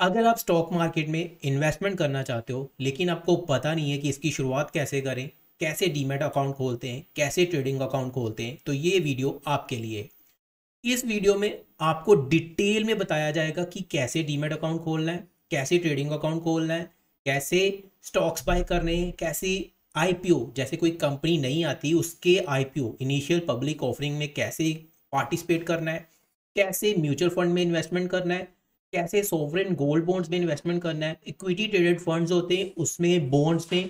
अगर आप stock market में इन्वेस्टमेंट करना चाहते हो लेकिन आपको पता नहीं है कि इसकी शुरुआत कैसे करें कैसे डीमेट अकाउंट खोलते हैं कैसे ट्रेडिंग अकाउंट खोलते हैं तो ये वीडियो आपके लिए इस वीडियो में आपको डिटेल में बताया जाएगा कि कैसे डीमेट अकाउंट खोलना है कैसे ट्रेडिंग अकाउंट खोलना है कैसे स्टॉक्स बाय करने हैं कैसे आईपीओ जैसे कोई कंपनी नहीं आती उसके आईपीओ इनिशियल पब्लिक ऑफरिंग में कैसे पार्टिसिपेट करना है कैसे म्यूचुअल फंड में इन्वेस्टमेंट करना है कैसे सोवरेन गोल्ड बॉन्ड्स में इन्वेस्टमेंट करना है इक्विटी ट्रेडेड फंड्स होते हैं उसमें बॉन्ड्स में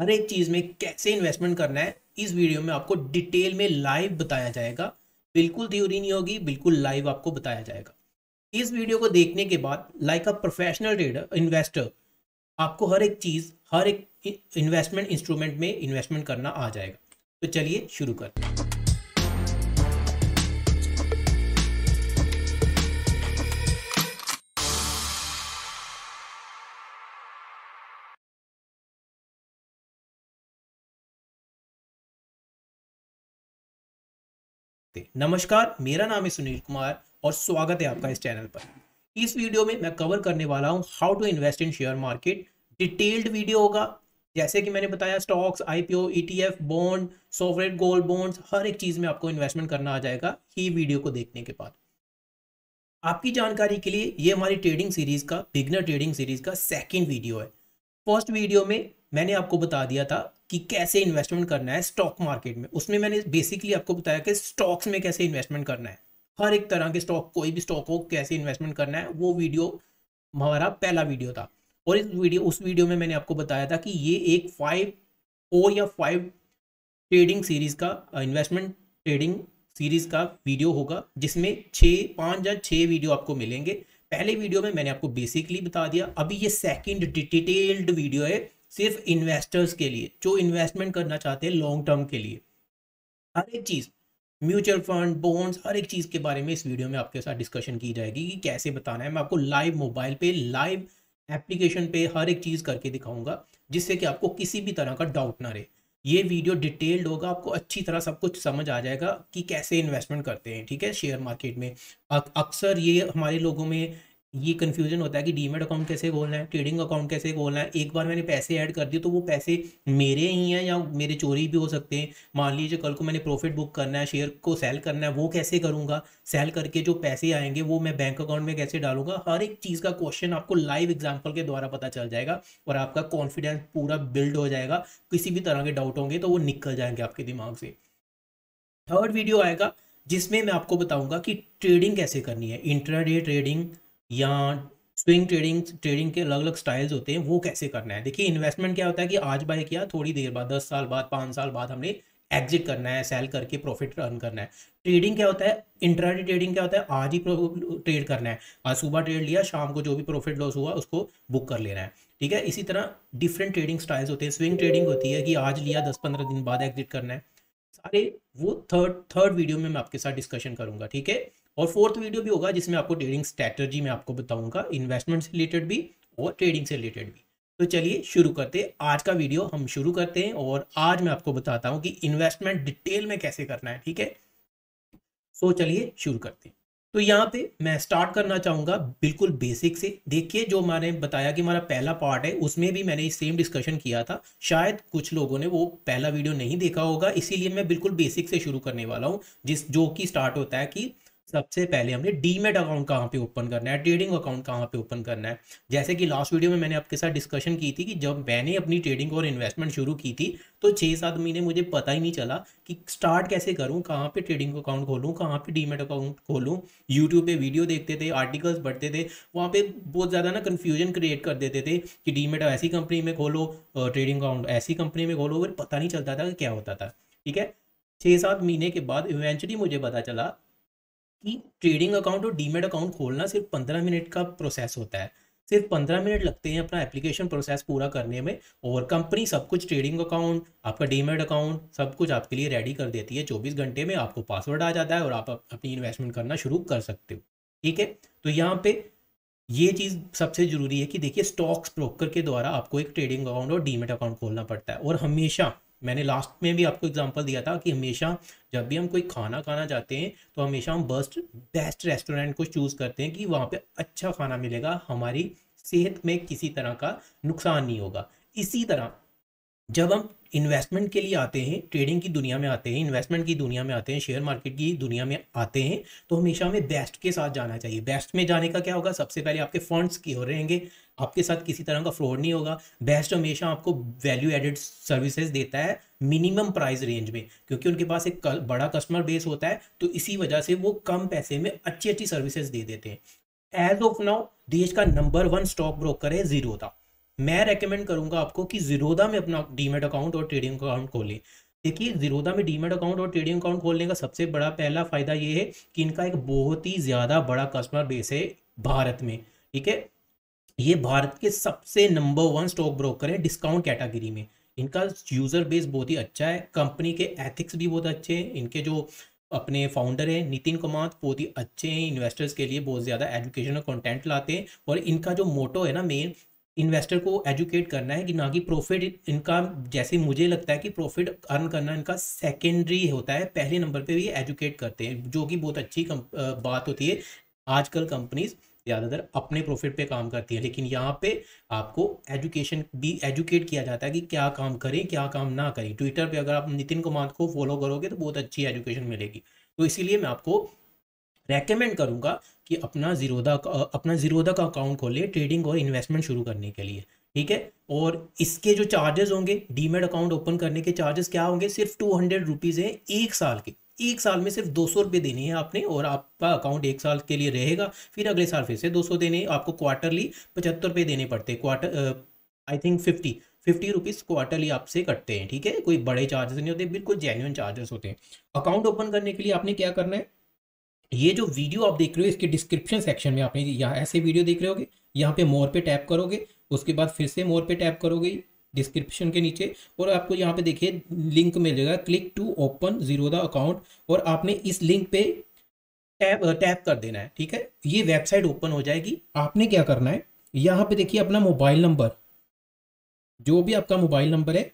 हर एक चीज़ में कैसे इन्वेस्टमेंट करना है इस वीडियो में आपको डिटेल में लाइव बताया जाएगा बिल्कुल थ्योरी नहीं होगी बिल्कुल लाइव आपको बताया जाएगा इस वीडियो को देखने के बाद like a professional trader investor आपको हर एक चीज़ हर एक इन्वेस्टमेंट इंस्ट्रूमेंट में इन्वेस्टमेंट करना आ जाएगा तो चलिए शुरू करते हैं नमस्कार मेरा नाम है सुनील कुमार और स्वागत है आपका इस चैनल पर इस वीडियो में मैं कवर करने वाला हूं how to invest in share market detailed video होगा जैसे कि मैंने बताया stocks IPO ETF bond software gold bonds हर एक चीज़ में आपको इन्वेस्टमेंट करना आ जाएगा ही वीडियो को देखने के बाद आपकी जानकारी के लिए ये हमारी ट्रेडिंग सीरीज़ का बिगनर ट्रेडिंग सीरीज़ का सेकेंड वीडियो है फर्स्ट वीडियो में मैंने आपको बता दिया था कि कैसे इन्वेस्टमेंट करना है स्टॉक मार्केट में उसमें मैंने बेसिकली आपको बताया कि स्टॉक्स में कैसे इन्वेस्टमेंट करना है हर एक तरह के स्टॉक कोई भी स्टॉक हो कैसे इन्वेस्टमेंट करना है वो वीडियो हमारा पहला वीडियो था और इस वीडियो उस वीडियो में मैंने आपको बताया था कि ये एक फाइव फोर या फाइव ट्रेडिंग सीरीज़ का इन्वेस्टमेंट ट्रेडिंग सीरीज़ का वीडियो होगा जिसमें छः पाँच या छः वीडियो आपको मिलेंगे पहले वीडियो में मैंने आपको बेसिकली बता दिया अभी ये सेकंड डिटेल्ड वीडियो है सिर्फ इन्वेस्टर्स के लिए जो इन्वेस्टमेंट करना चाहते हैं लॉन्ग टर्म के लिए हर एक चीज़ म्यूचुअल फंड बॉन्ड्स हर एक चीज़ के बारे में इस वीडियो में आपके साथ डिस्कशन की जाएगी कि कैसे बताना है मैं आपको लाइव मोबाइल पे लाइव एप्लीकेशन पे हर एक चीज़ करके दिखाऊंगा जिससे कि आपको किसी भी तरह का डाउट ना रहे ये वीडियो डिटेल्ड होगा आपको अच्छी तरह सब कुछ समझ आ जाएगा कि कैसे इन्वेस्टमेंट करते हैं ठीक है शेयर मार्केट में अक्सर ये हमारे लोगों में ये कन्फ्यूजन होता है कि डीमेट अकाउंट कैसे खोलना है ट्रेडिंग अकाउंट कैसे खोलना है एक बार मैंने पैसे ऐड कर दिए तो वो पैसे मेरे ही हैं या मेरे चोरी भी हो सकते हैं मान लीजिए कल को मैंने प्रॉफिट बुक करना है शेयर को सेल करना है वो कैसे करूँगा सेल करके जो पैसे आएंगे वो मैं बैंक अकाउंट में कैसे डालूंगा हर एक चीज़ का क्वेश्चन आपको लाइव एग्जाम्पल के द्वारा पता चल जाएगा और आपका कॉन्फिडेंस पूरा बिल्ड हो जाएगा किसी भी तरह के डाउट होंगे तो वो निकल जाएंगे आपके दिमाग से थर्ड वीडियो आएगा जिसमें मैं आपको बताऊंगा कि ट्रेडिंग कैसे करनी है इंट्राडे ट्रेडिंग या स्विंग ट्रेडिंग ट्रेडिंग के अलग अलग स्टाइल्स होते हैं वो कैसे करना है देखिए इन्वेस्टमेंट क्या होता है कि आज बाय किया थोड़ी देर बाद दस साल बाद पाँच साल बाद हमने एग्जिट करना है सेल करके प्रॉफिट अर्न करना है ट्रेडिंग क्या होता है इंटरनेट ट्रेडिंग क्या होता है आज ही ट्रेड करना है आज सुबह ट्रेड लिया शाम को जो भी प्रॉफिट लॉस हुआ उसको बुक कर लेना है ठीक है इसी तरह डिफरेंट ट्रेडिंग स्टाइल्स होते हैं स्विंग ट्रेडिंग होती है कि आज लिया दस पंद्रह दिन बाद एग्जिट करना है सारे वो थर्ड थर्ड वीडियो में मैं आपके साथ डिस्कशन करूंगा ठीक है और फोर्थ वीडियो भी होगा जिसमें आपको ट्रेडिंग स्ट्रैटर्जी में आपको बताऊंगा इन्वेस्टमेंट से रिलेटेड भी और ट्रेडिंग से रिलेटेड भी तो चलिए शुरू करते हैं आज का वीडियो हम शुरू करते हैं और आज मैं आपको बताता हूँ कि इन्वेस्टमेंट डिटेल में कैसे करना है ठीक है सो चलिए शुरू करते हैं तो यहाँ पे मैं स्टार्ट करना चाहूँगा बिल्कुल बेसिक से देखिए जो मैंने बताया कि हमारा पहला पार्ट है उसमें भी मैंने सेम डिस्कशन किया था शायद कुछ लोगों ने वो पहला वीडियो नहीं देखा होगा इसीलिए मैं बिल्कुल बेसिक से शुरू करने वाला हूँ जिस जो कि स्टार्ट होता है कि सबसे पहले हमने डीमेट अकाउंट कहाँ पे ओपन करना है ट्रेडिंग अकाउंट कहाँ पे ओपन करना है जैसे कि लास्ट वीडियो में मैंने आपके साथ डिस्कशन की थी कि जब मैंने अपनी ट्रेडिंग और इन्वेस्टमेंट शुरू की थी तो छः सात महीने मुझे पता ही नहीं चला कि स्टार्ट कैसे करूँ कहाँ पे ट्रेडिंग अकाउंट खोलूँ कहाँ पे डीमेट अकाउंट खोलूँ यूट्यूब पे वीडियो देखते थे आर्टिकल्स पढ़ते थे वहाँ पे बहुत ज़्यादा ना कन्फ्यूजन क्रिएट कर देते थे कि डीमेट ऐसी कंपनी में खोलो ट्रेडिंग अकाउंट ऐसी कंपनी में खोलो फिर पता नहीं चलता था कि क्या होता था ठीक है छः सात महीने के बाद इवेंचुअली मुझे पता चला कि ट्रेडिंग अकाउंट और डीमेट अकाउंट खोलना सिर्फ पंद्रह मिनट का प्रोसेस होता है सिर्फ पंद्रह मिनट लगते हैं अपना एप्लीकेशन प्रोसेस पूरा करने में और कंपनी सब कुछ ट्रेडिंग अकाउंट आपका डीमेट अकाउंट सब कुछ आपके लिए रेडी कर देती है चौबीस घंटे में आपको पासवर्ड आ जाता है और आप अपनी इन्वेस्टमेंट करना शुरू कर सकते हो ठीक है तो यहाँ पे ये चीज़ सबसे ज़रूरी है कि देखिए स्टॉक्स ब्रोकर के द्वारा आपको एक ट्रेडिंग अकाउंट और डीमेट अकाउंट खोलना पड़ता है और हमेशा मैंने लास्ट में भी आपको एग्जांपल दिया था कि हमेशा जब भी हम कोई खाना खाना चाहते हैं तो हमेशा हम बेस्ट बेस्ट रेस्टोरेंट को चूज़ करते हैं कि वहाँ पे अच्छा खाना मिलेगा हमारी सेहत में किसी तरह का नुकसान नहीं होगा इसी तरह जब हम इन्वेस्टमेंट के लिए आते हैं ट्रेडिंग की दुनिया में आते हैं इन्वेस्टमेंट की दुनिया में आते हैं शेयर मार्केट की दुनिया में आते हैं तो हमेशा हमें बेस्ट के साथ जाना चाहिए बेस्ट में जाने का क्या होगा सबसे पहले आपके फंड्स की हो रहेंगे आपके साथ किसी तरह का फ्रॉड नहीं होगा बेस्ट हमेशा आपको वैल्यू एडेड सर्विसेज देता है मिनिमम प्राइस रेंज में क्योंकि उनके पास एक बड़ा कस्टमर बेस होता है तो इसी वजह से वो कम पैसे में अच्छी अच्छी सर्विसेज दे देते हैं एज ऑफ नाउ देश का नंबर वन स्टॉक ब्रोकर है जीरोदा मैं रेकमेंड करूंगा आपको कि जीरोदा में अपना डीमेट अकाउंट और ट्रेडिंग अकाउंट खोलें देखिए जीरोदा में डीमेट अकाउंट और ट्रेडिंग अकाउंट खोलने का सबसे बड़ा पहला फ़ायदा ये है कि इनका एक बहुत ही ज़्यादा बड़ा कस्टमर बेस है भारत में ठीक है ये भारत के सबसे नंबर वन स्टॉक ब्रोकर है डिस्काउंट कैटेगरी में इनका यूज़र बेस बहुत ही अच्छा है कंपनी के एथिक्स भी बहुत अच्छे हैं इनके जो अपने फाउंडर हैं नितिन कुमार बहुत ही अच्छे हैं इन्वेस्टर्स के लिए बहुत ज़्यादा एजुकेशनल कंटेंट लाते हैं और इनका जो मोटो है ना मेन इन्वेस्टर को एजुकेट करना है कि ना कि प्रॉफिट इनका जैसे मुझे लगता है कि प्रॉफिट अर्न करना इनका सेकेंडरी होता है पहले नंबर पे भी एजुकेट करते हैं जो कि बहुत अच्छी बात होती है आजकल कंपनीज़ ज़्यादातर अपने प्रॉफिट पे काम करती है लेकिन यहाँ पे आपको एजुकेशन भी एजुकेट किया जाता है कि क्या काम करें क्या काम ना करें ट्विटर पे अगर आप नितिन कुमार को फॉलो करोगे तो बहुत अच्छी एजुकेशन मिलेगी तो इसीलिए मैं आपको रेकमेंड करूँगा कि अपना जीरोदा का अपना जीरोदा का अकाउंट खोलें ट्रेडिंग और इन्वेस्टमेंट शुरू करने के लिए ठीक है और इसके जो चार्जेस होंगे डीमेट अकाउंट ओपन करने के चार्जेस क्या होंगे सिर्फ टू हंड्रेड रुपीज़ हैं एक साल के एक साल में सिर्फ दो सौ रुपये देने हैं आपने और आपका अकाउंट एक साल के लिए रहेगा फिर अगले साल फिर से दो सौ देने आपको क्वार्टरली पचहत्तर रुपये देने पड़ते हैं quarter I think fifty fifty rupees quarterly आपसे कटते हैं ठीक है कोई बड़े चार्जेस नहीं होते बिल्कुल जेन्यून चार्जेस होते हैं अकाउंट ओपन करने के लिए आपने क्या करना है ये जो वीडियो आप देख रहे हो इसके डिस्क्रिप्शन सेक्शन में आपने यहाँ ऐसे वीडियो देख रहे होगे यहाँ पे मोर पे टैप करोगे उसके बाद फिर से मोर पे टैप करोगे डिस्क्रिप्शन के नीचे और आपको यहाँ पे देखिए लिंक मिल जाएगा click to open Zerodha account और आपने इस लिंक पे टैप टैप कर देना है ठीक है ये वेबसाइट ओपन हो जाएगी आपने क्या करना है यहाँ पे देखिए अपना मोबाइल नंबर जो भी आपका मोबाइल नंबर है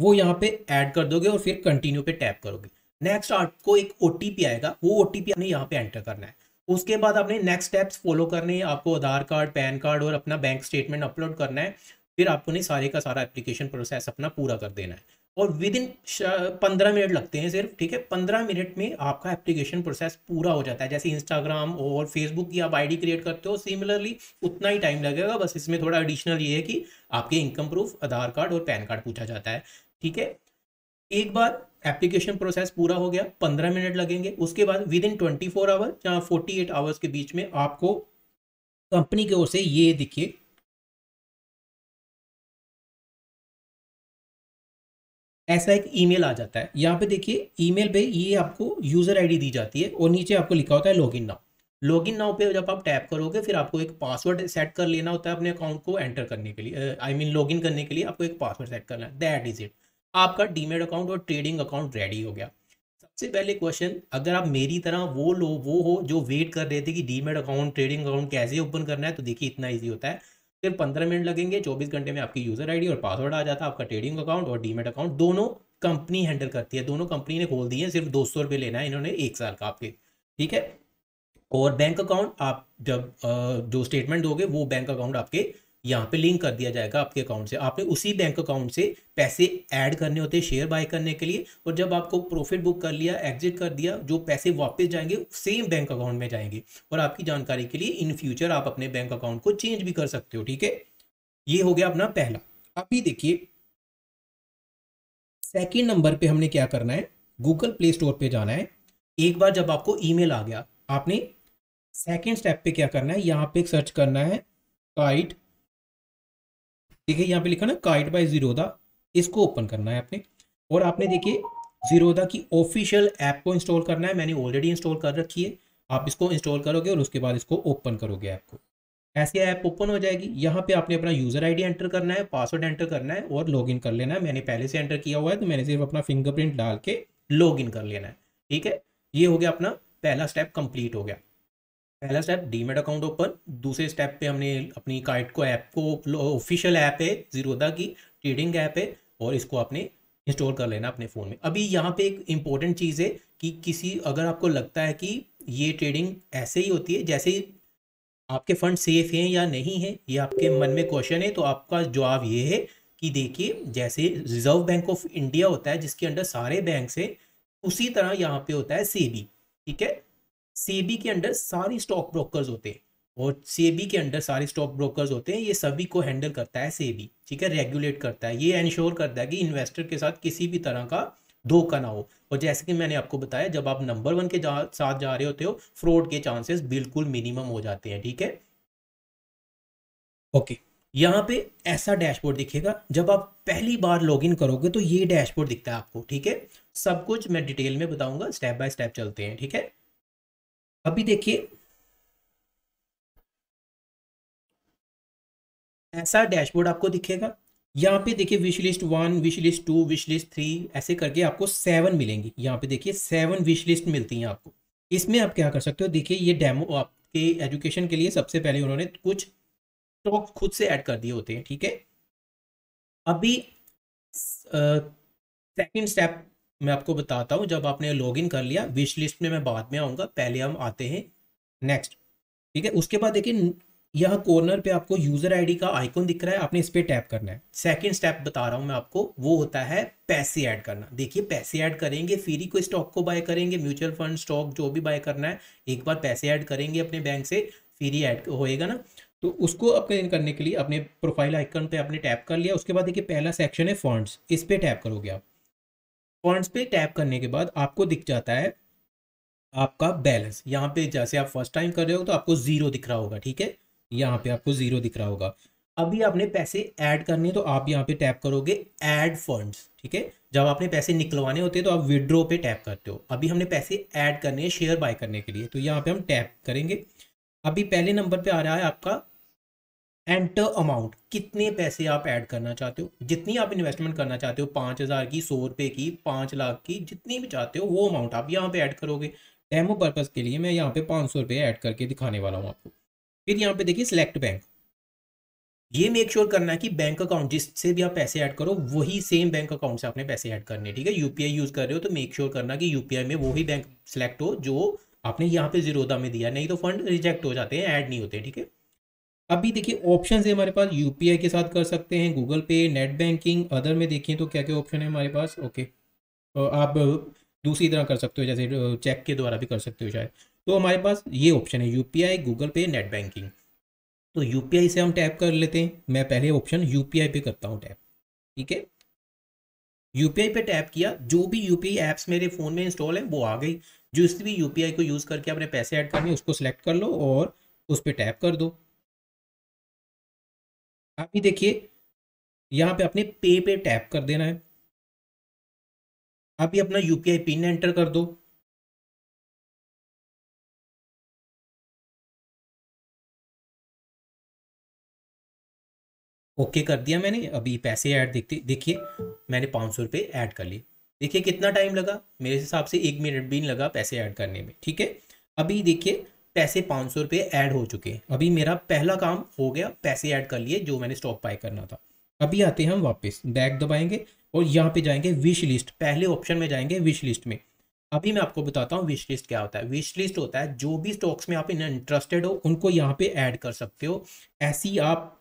वो यहाँ पे ऐड कर दोगे और फिर कंटिन्यू पे टैप करोगे नेक्स्ट आपको एक ओ आएगा वो ओ आपने यहाँ पे एंटर करना है उसके बाद आपने नेक्स्ट स्टेप्स फॉलो करने हैं आपको आधार कार्ड पैन कार्ड और अपना बैंक स्टेटमेंट अपलोड करना है फिर आपको ने सारे का सारा एप्लीकेशन प्रोसेस अपना पूरा कर देना है और विद इन पंद्रह मिनट लगते हैं सिर्फ ठीक है पंद्रह मिनट में आपका एप्लीकेशन प्रोसेस पूरा हो जाता है जैसे इंस्टाग्राम और फेसबुक की आप आईडी क्रिएट करते हो सिमिलरली उतना ही टाइम लगेगा बस इसमें थोड़ा एडिशनल ये है कि आपके इनकम प्रूफ आधार कार्ड और पैन कार्ड पूछा जाता है ठीक है एक बार एप्लीकेशन प्रोसेस पूरा हो गया पंद्रह मिनट लगेंगे उसके बाद within twenty four hour या फोर्टी एट आवर्स के बीच में आपको कंपनी की ओर से ये देखिए ऐसा एक ईमेल आ जाता है यहाँ पे देखिए ईमेल पे ये आपको यूज़र आईडी दी जाती है और नीचे आपको लिखा होता है लॉगिन नाउ लॉगिन नाउ पे जब आप टैप करोगे फिर आपको एक पासवर्ड सेट कर लेना होता है अपने अकाउंट को एंटर करने के लिए आई मीन लॉगिन करने के लिए आपको एक पासवर्ड सेट करना है दैट इज़ इट आपका डीमेट अकाउंट और ट्रेडिंग अकाउंट रेडी हो गया सबसे पहले क्वेश्चन अगर आप मेरी तरह वो लो वो हो जो वेट कर रहे थे कि डीमेट अकाउंट ट्रेडिंग अकाउंट कैसे ओपन करना है तो देखिए इतना ईजी होता है फिर पंद्रह मिनट लगेंगे चौबीस घंटे में आपकी यूजर आई और पासवर्ड आ जाता है आपका ट्रेडिंग अकाउंट और डीमेट अकाउंट दोनों कंपनी हैंडल करती है दोनों कंपनी ने खोल दी है सिर्फ दो सौ लेना है इन्होंने एक साल का आपके ठीक है और बैंक अकाउंट आप जब जो स्टेटमेंट दोगे वो बैंक अकाउंट आपके यहाँ पे लिंक कर दिया जाएगा आपके अकाउंट से आपने उसी बैंक अकाउंट से पैसे ऐड करने होते हैं शेयर बाय करने के लिए और जब आपको प्रॉफिट बुक कर लिया एग्जिट कर दिया जो पैसे वापस जाएंगे सेम बैंक अकाउंट में जाएंगे और आपकी जानकारी के लिए इन फ्यूचर आप अपने बैंक अकाउंट को चेंज भी कर सकते हो ठीक है ये हो गया अपना पहला अभी देखिए सेकेंड नंबर पर हमने क्या करना है गूगल प्ले स्टोर पर जाना है एक बार जब आपको ई आ गया आपने सेकेंड स्टेप पे क्या करना है यहाँ पे सर्च करना है काइट देखिए यहाँ पे लिखा ना काइट बाय जीरोदा इसको ओपन करना है आपने और आपने देखिए जीरोदा की ऑफिशियल ऐप को इंस्टॉल करना है मैंने ऑलरेडी इंस्टॉल कर रखी है आप इसको इंस्टॉल करोगे और उसके बाद इसको ओपन करोगे ऐप को ऐसी ऐप ओपन हो जाएगी यहाँ पे आपने अपना यूज़र आईडी एंटर करना है पासवर्ड एंटर करना है और लॉगिन कर लेना है मैंने पहले से एंटर किया हुआ है तो मैंने सिर्फ अपना फिंगरप्रिंट डाल के लॉगिन कर लेना है ठीक है ये हो गया अपना पहला स्टेप कंप्लीट हो गया पहला स्टेप डीमेट अकाउंट ओपन दूसरे स्टेप पे हमने अपनी कार्ड को ऐप को ऑफिशियल ऐप है जीरोदा की ट्रेडिंग ऐप है और इसको आपने इंस्टॉल कर लेना अपने फ़ोन में अभी यहाँ पे एक इंपॉर्टेंट चीज़ है कि किसी अगर आपको लगता है कि ये ट्रेडिंग ऐसे ही होती है जैसे ही आपके फंड सेफ हैं या नहीं है ये आपके मन में क्वेश्चन है तो आपका जवाब ये है कि देखिए जैसे रिजर्व बैंक ऑफ इंडिया होता है जिसके अंडर सारे बैंक से उसी तरह यहाँ पे होता है सेबी ठीक है सेबी के अंडर सारी स्टॉक ब्रोकर्स होते हैं और सेबी के अंडर सारे स्टॉक ब्रोकर्स होते हैं ये सभी को हैंडल करता है सेबी ठीक है रेगुलेट करता है ये इंश्योर करता है कि इन्वेस्टर के साथ किसी भी तरह का धोखा ना हो और जैसे कि मैंने आपको बताया जब आप नंबर वन के जा, साथ जा रहे होते हो फ्रॉड के चांसेस बिल्कुल मिनिमम हो जाते हैं ठीक है ओके यहाँ पे ऐसा डैशबोर्ड दिखेगा जब आप पहली बार लॉगिन करोगे तो ये डैशबोर्ड दिखता है आपको ठीक है सब कुछ मैं डिटेल में बताऊंगा स्टेप बाय स्टेप चलते हैं ठीक है अभी देखिए ऐसा डैशबोर्ड आपको दिखेगा यहाँ पे देखिए wish list one wish list two wish list three ऐसे करके आपको सेवन मिलेंगी यहाँ पे देखिए सेवन विश लिस्ट मिलती हैं आपको इसमें आप क्या कर सकते हो देखिए ये डेमो आपके एजुकेशन के लिए सबसे पहले उन्होंने कुछ स्टॉक खुद से ऐड कर दिए होते हैं ठीक है अभी सेकंड स्टेप मैं आपको बताता हूँ जब आपने लॉगिन कर लिया विश लिस्ट में मैं बाद में आऊँगा पहले हम आते हैं नेक्स्ट ठीक है उसके बाद देखिए यह कॉर्नर पे आपको यूज़र आईडी का आइकॉन दिख रहा है आपने इस पर टैप करना है सेकंड स्टेप बता रहा हूँ मैं आपको वो होता है पैसे ऐड करना देखिए पैसे ऐड करेंगे फिर ही कोई स्टॉक को बाय करेंगे म्यूचुअल फंड स्टॉक जो भी बाय करना है एक बार पैसे ऐड करेंगे अपने बैंक से फिर ही ऐड होएगा ना तो उसको अपने करने के लिए अपने प्रोफाइल आइकन पे आपने टैप कर लिया उसके बाद देखिए पहला सेक्शन है फंड्स इस पर टैप करोगे आप फंड्स पे टैप करने के बाद आपको दिख जाता है आपका बैलेंस यहाँ पे जैसे आप फर्स्ट टाइम कर रहे हो तो आपको ज़ीरो दिख रहा होगा ठीक है यहाँ पे आपको ज़ीरो दिख रहा होगा अभी आपने पैसे ऐड करने तो आप यहाँ पे टैप करोगे ऐड फंड्स ठीक है जब आपने पैसे निकलवाने होते हैं तो आप विड्रो पे टैप करते हो अभी हमने पैसे ऐड करने हैं शेयर बाय करने के लिए तो यहाँ पे हम टैप करेंगे अभी पहले नंबर पे आ रहा है आपका एंटर अमाउंट कितने पैसे आप ऐड करना चाहते हो जितनी आप इन्वेस्टमेंट करना चाहते हो पाँच हज़ार की सौ रुपये की पाँच लाख की जितनी भी चाहते हो वो अमाउंट आप यहाँ पे ऐड करोगे डेमो पर्पज़ के लिए मैं यहाँ पे पाँच सौ रुपये ऐड करके दिखाने वाला हूँ आपको फिर यहाँ पे देखिए सिलेक्ट बैंक ये मेक श्योर sure करना है कि बैंक अकाउंट जिससे भी आप पैसे ऐड करो वही सेम बैंक अकाउंट से आपने पैसे ऐड करने ठीक है यूपीआई यूज़ कर रहे हो तो मेक श्योर sure करना कि यूपीआई में वही बैंक सेलेक्ट हो जो आपने यहाँ पे जीरोदा में दिया नहीं तो फंड रिजेक्ट हो जाते हैं ऐड नहीं होते ठीक है अभी देखिए ऑप्शन है हमारे पास यूपीआई के साथ कर सकते हैं Google Pay net banking other में देखिए तो क्या क्या ऑप्शन है हमारे पास ओके आप दूसरी तरह कर सकते हो जैसे चेक के द्वारा भी कर सकते हो शायद तो हमारे पास ये ऑप्शन है UPI Google Pay net banking तो यूपीआई से हम टैप कर लेते हैं मैं पहले ऑप्शन यूपीआई पे करता हूँ टैप ठीक है यूपीआई पे टैप किया जो भी यूपीआई ऐप्स मेरे फ़ोन में इंस्टॉल है वो आ गई जिस भी यूपीआई को यूज़ करके अपने पैसे ऐड करने उसको सिलेक्ट कर लो और उस पर टैप कर दो अभी देखिए यहाँ पे आपने पे पे टैप कर देना है अभी अपना यूपीआई पिन एंटर कर दो ओके okay कर दिया मैंने अभी पैसे ऐड देखते देखिए मैंने पाँच सौ रुपये ऐड कर लिए देखिए कितना टाइम लगा मेरे हिसाब से एक मिनट भी नहीं लगा पैसे ऐड करने में ठीक है अभी देखिए पैसे पाँच सौ रुपये ऐड हो चुके हैं अभी मेरा पहला काम हो गया पैसे ऐड कर लिए जो मैंने स्टॉक बाय करना था अभी आते हैं हम वापस बैग दबाएंगे और यहाँ पे जाएंगे विश लिस्ट पहले ऑप्शन में जाएंगे विश लिस्ट में अभी मैं आपको बताता हूँ विश लिस्ट क्या होता है विश लिस्ट होता है जो भी स्टॉक्स में आप इंटरेस्टेड हो उनको यहाँ पे ऐड कर सकते हो ऐसी आप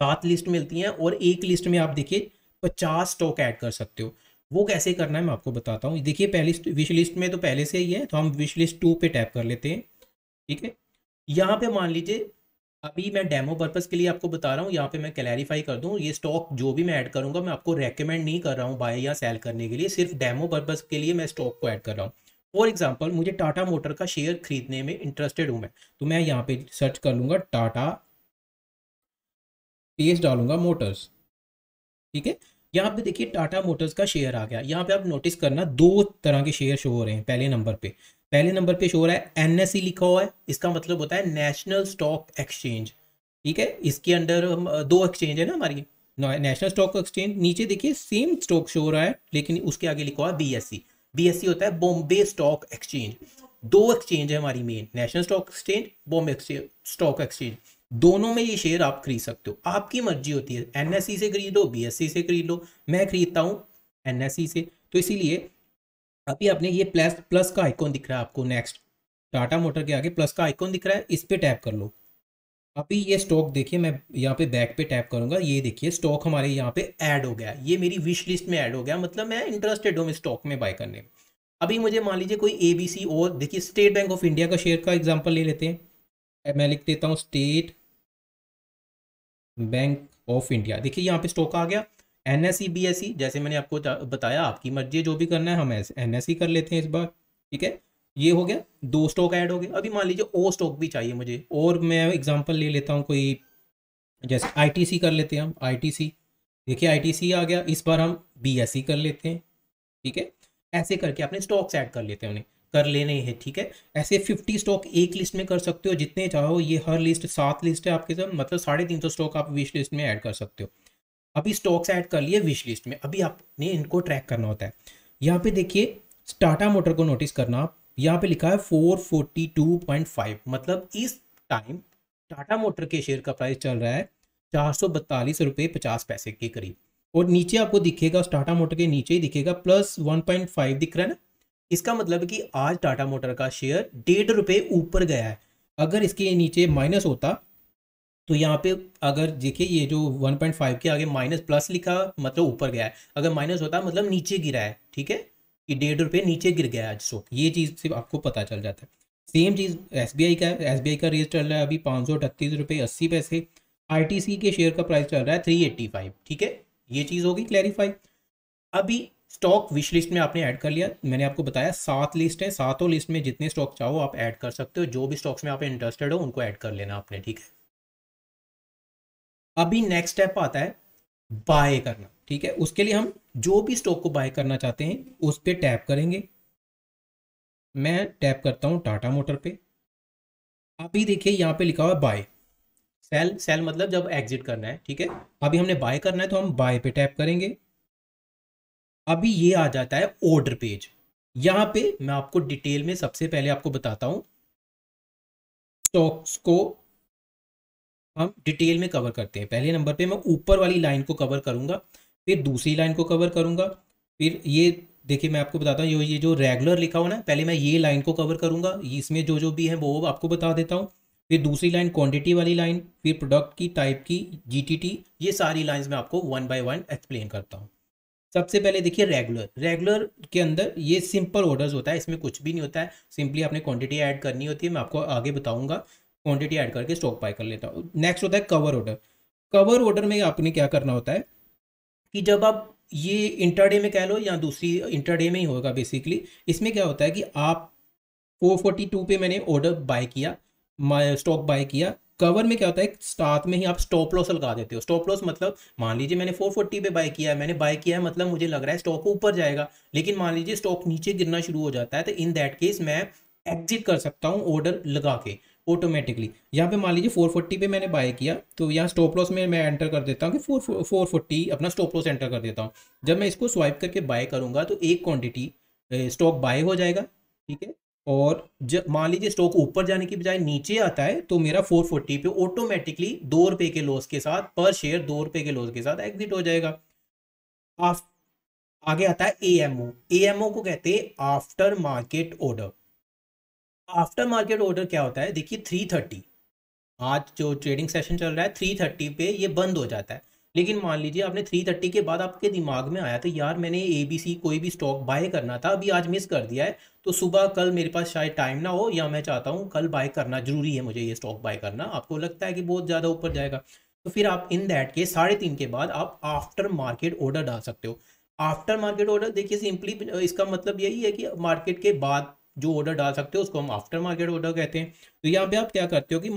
सात लिस्ट मिलती हैं और एक लिस्ट में आप देखिए पचास स्टॉक ऐड कर सकते हो वो कैसे करना है मैं आपको बताता हूँ देखिए पहले विश लिस्ट में तो पहले से ही है तो हम विश लिस्ट टू पे टैप कर लेते हैं ठीक है यहाँ पे मान लीजिए अभी मैं डेमो पर्पज़ के लिए आपको बता रहा हूँ यहाँ पे मैं क्लैरिफाई कर दूँ ये स्टॉक जो भी मैं ऐड करूँगा मैं आपको रेकमेंड नहीं कर रहा हूँ बाय या सेल करने के लिए सिर्फ डेमो पर्पज़ के लिए मैं स्टॉक को ऐड कर रहा हूँ फॉर एग्जाम्पल मुझे टाटा मोटर का शेयर खरीदने में इंटरेस्टेड हूँ मैं तो मैं यहाँ पे सर्च कर लूँगा टाटा पेज डालूंगा मोटर्स ठीक है यहाँ पे देखिए टाटा मोटर्स का शेयर आ गया यहाँ पे आप नोटिस करना दो तरह के शेयर शो हो रहे हैं पहले नंबर पे पहले नंबर पे शो हो रहा है एनएसई e लिखा हुआ है इसका मतलब होता है नेशनल स्टॉक एक्सचेंज ठीक है इसके अंडर दो एक्सचेंज है ना हमारी नेशनल स्टॉक एक्सचेंज नीचे देखिए सेम स्टॉक शो हो रहा है लेकिन उसके आगे लिखा हुआ है बीएससी बीएससी e। e होता है बॉम्बे स्टॉक एक्सचेंज दो एक्सचेंज है हमारी main national stock exchange Bombay stock exchange दोनों में ये शेयर आप खरीद सकते हो आपकी मर्जी होती है एनएससी से खरीदो बीएससी से खरीद लो मैं खरीदता हूँ एनएससी से तो इसीलिए अभी आपने ये प्लस प्लस का आइकॉन दिख रहा है आपको नेक्स्ट टाटा मोटर के आगे प्लस का आइकॉन दिख रहा है इस पर टैप कर लो अभी ये स्टॉक देखिए मैं यहाँ पे बैक पे टैप करूंगा ये देखिए स्टॉक हमारे यहाँ पे ऐड हो गया ये मेरी विश लिस्ट में ऐड हो गया मतलब मैं इंटरेस्टेड हूँ इस स्टॉक में बाय करने में अभी मुझे मान लीजिए कोई ए बी सी और देखिए स्टेट बैंक ऑफ इंडिया का शेयर का एग्जाम्पल ले लेते हैं मैं लिख देता हूँ स्टेट बैंक ऑफ इंडिया देखिए यहाँ पे स्टॉक आ गया एन एस सी जैसे मैंने आपको बताया आपकी मर्जी है जो भी करना है हम एन एस e कर लेते हैं इस बार ठीक है ये हो गया दो स्टॉक ऐड हो गए अभी मान लीजिए ओ स्टॉक भी चाहिए मुझे और मैं एग्जांपल ले लेता हूँ कोई जैसे आईटीसी कर लेते हैं हम आईटीसी देखिए आईटीसी आ गया इस बार हम बीएससी e कर लेते हैं ठीक है ऐसे करके अपने स्टॉक्स ऐड कर लेते हैं उन्हें कर लेने हैं ठीक है ऐसे फिफ्टी स्टॉक एक लिस्ट में कर सकते हो जितने चाहो ये हर लिस्ट सात लिस्ट है आपके साथ मतलब साढ़े तीन सौ स्टॉक आप विश लिस्ट में ऐड कर सकते हो अभी स्टॉक्स ऐड कर लिए विश लिस्ट में अभी आपने इनको ट्रैक करना होता है यहाँ पे देखिए टाटा मोटर को नोटिस करना आप यहाँ पे लिखा है 442.5 मतलब इस टाइम टाटा मोटर के शेयर का प्राइस चल रहा है चार सौ बत्तालीस रुपये पचास पैसे के करीब और नीचे आपको दिखेगा टाटा मोटर के नीचे ही दिखेगा प्लस वन पॉइंट फाइव दिख रहा है ना इसका मतलब कि आज टाटा मोटर का शेयर डेढ़ रुपये ऊपर गया है अगर इसके नीचे माइनस होता तो यहाँ पे अगर देखिए ये जो 1.5 के आगे माइनस प्लस लिखा मतलब ऊपर गया है अगर माइनस होता मतलब नीचे गिरा है ठीक है कि डेढ़ रुपये नीचे गिर गया है स्टॉक ये चीज़ सिर्फ आपको पता चल जाता है सेम चीज़ एस का है एस का रेट चल रहा है अभी पाँच सौ अठतीस रुपये अस्सी पैसे आर के शेयर का प्राइस चल रहा है थ्री एट्टी फाइव ठीक है ये चीज़ होगी क्लैरिफाई अभी स्टॉक विश लिस्ट में आपने ऐड कर लिया मैंने आपको बताया सात लिस्ट है सातों लिस्ट में जितने स्टॉक चाहो आप ऐड कर सकते हो जो भी स्टॉक्स में आप इंटरेस्टेड हो उनको ऐड कर लेना आपने ठीक है अभी नेक्स्ट स्टेप आता है बाय करना ठीक है उसके लिए हम जो भी स्टॉक को बाय करना चाहते हैं उस पर टैप करेंगे मैं टैप करता हूं टाटा मोटर पे अभी देखिए यहां पे लिखा हुआ है बाय सेल सेल मतलब जब एग्जिट करना है ठीक है अभी हमने बाय करना है तो हम बाय पे टैप करेंगे अभी ये आ जाता है ऑर्डर पेज यहां पे मैं आपको डिटेल में सबसे पहले आपको बताता हूं स्टॉक्स को हम डिटेल में कवर करते हैं पहले नंबर पे मैं ऊपर वाली लाइन को कवर करूँगा फिर दूसरी लाइन को कवर करूँगा फिर ये देखिए मैं आपको बताता हूँ ये ये जो रेगुलर लिखा हुआ ना पहले मैं ये लाइन को कवर करूँगा इसमें जो जो भी है वो आपको बता देता हूँ फिर दूसरी लाइन क्वांटिटी वाली लाइन फिर प्रोडक्ट की टाइप की जीटीटी ये सारी लाइंस मैं आपको वन बाय वन एक्सप्लेन करता हूँ सबसे पहले देखिए रेगुलर रेगुलर के अंदर ये सिंपल ऑर्डर्स होता है इसमें कुछ भी नहीं होता है सिंपली आपने क्वांटिटी ऐड करनी होती है मैं आपको आगे बताऊंगा क्वांटिटी ऐड करके स्टॉक बाय कर लेता हूँ नेक्स्ट होता है कवर ऑर्डर कवर ऑर्डर में आपने क्या करना होता है कि जब आप ये इंटरडे में कह लो या दूसरी इंटरडे में ही होगा बेसिकली इसमें क्या होता है कि आप 442 पे मैंने ऑर्डर बाय किया स्टॉक बाय किया कवर में क्या होता है स्टार्ट में ही आप स्टॉप लॉस लगा देते हो स्टॉप लॉस मतलब मान लीजिए मैंने 440 पे बाय किया है मैंने बाय किया है मतलब मुझे लग रहा है स्टॉक ऊपर जाएगा लेकिन मान लीजिए स्टॉक नीचे गिरना शुरू हो जाता है तो इन दैट केस मैं एग्जिट कर सकता हूँ ऑर्डर लगा के ऑटोमेटिकली यहाँ पे मान लीजिए 440 पे मैंने बाय किया तो यहाँ स्टॉप लॉस में मैं एंटर कर देता हूँ कि फोर फोर फोर्टी अपना स्टॉप लॉस एंटर कर देता हूँ जब मैं इसको स्वाइप करके बाय करूँगा तो एक क्वान्टिटी स्टॉक बाय हो जाएगा ठीक है और जब मान लीजिए स्टॉक ऊपर जाने की बजाय नीचे आता है तो मेरा 440 पे ऑटोमेटिकली दो रुपये के लॉस के साथ पर शेयर दो रुपये के लॉस के साथ एग्जिट हो जाएगा आगे आता है एम ओ को कहते हैं after market order after market order क्या होता है देखिए थ्री थर्टी आज जो ट्रेडिंग सेशन चल रहा है थ्री थर्टी पे ये बंद हो जाता है लेकिन मान लीजिए आपने थ्री थर्टी के बाद आपके दिमाग में आया तो यार मैंने ए बी सी कोई भी स्टॉक बाय करना था अभी आज मिस कर दिया है तो सुबह कल मेरे पास शायद टाइम ना हो या मैं चाहता हूँ कल बाय करना जरूरी है मुझे ये स्टॉक बाय करना आपको लगता है कि बहुत ज़्यादा ऊपर जाएगा तो फिर आप इन दैट के साढ़े तीन के बाद आप आफ्टर मार्केट ऑर्डर डाल सकते हो आफ्टर मार्केट ऑर्डर देखिए सिंपली इसका मतलब यही है कि मार्केट के बाद जो ऑर्डर डाल सकते हो उसको हम आफ्टर मार्केट ऑर्डर कहते हैं तो यहाँ पे आप क्या करते हो कि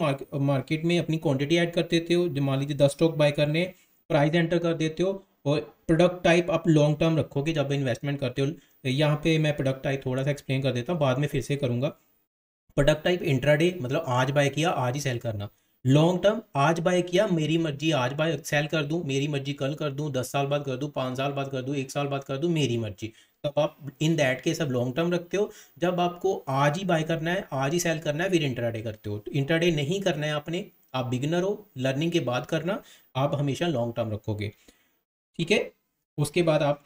मार्केट में अपनी क्वांटिटी ऐड कर देते हो जो मान लीजिए दस स्टॉक बाय करने प्राइस एंटर कर देते हो और प्रोडक्ट टाइप आप लॉन्ग टर्म रखोगे जब इन्वेस्टमेंट करते हो यहाँ पे मैं प्रोडक्ट टाइप थोड़ा सा एक्सप्लेन कर देता हूँ बाद में फिर से करूँगा प्रोडक्ट टाइप इंट्राडे मतलब आज बाय किया आज ही सेल करना लॉन्ग टर्म आज बाय किया मेरी मर्जी आज बाय सेल कर दूं मेरी मर्जी कल कर दूं दस साल बाद कर दूं पाँच साल बाद कर दूं एक साल बाद कर दूं मेरी मर्जी तब आप इन दैट केस अब लॉन्ग टर्म रखते हो जब आपको आज ही बाय करना है आज ही सेल करना है फिर इंटराडे करते हो तो इंटराडे नहीं करना है आपने आप बिगनर हो लर्निंग के बाद करना आप हमेशा लॉन्ग टर्म रखोगे ठीक है उसके बाद आप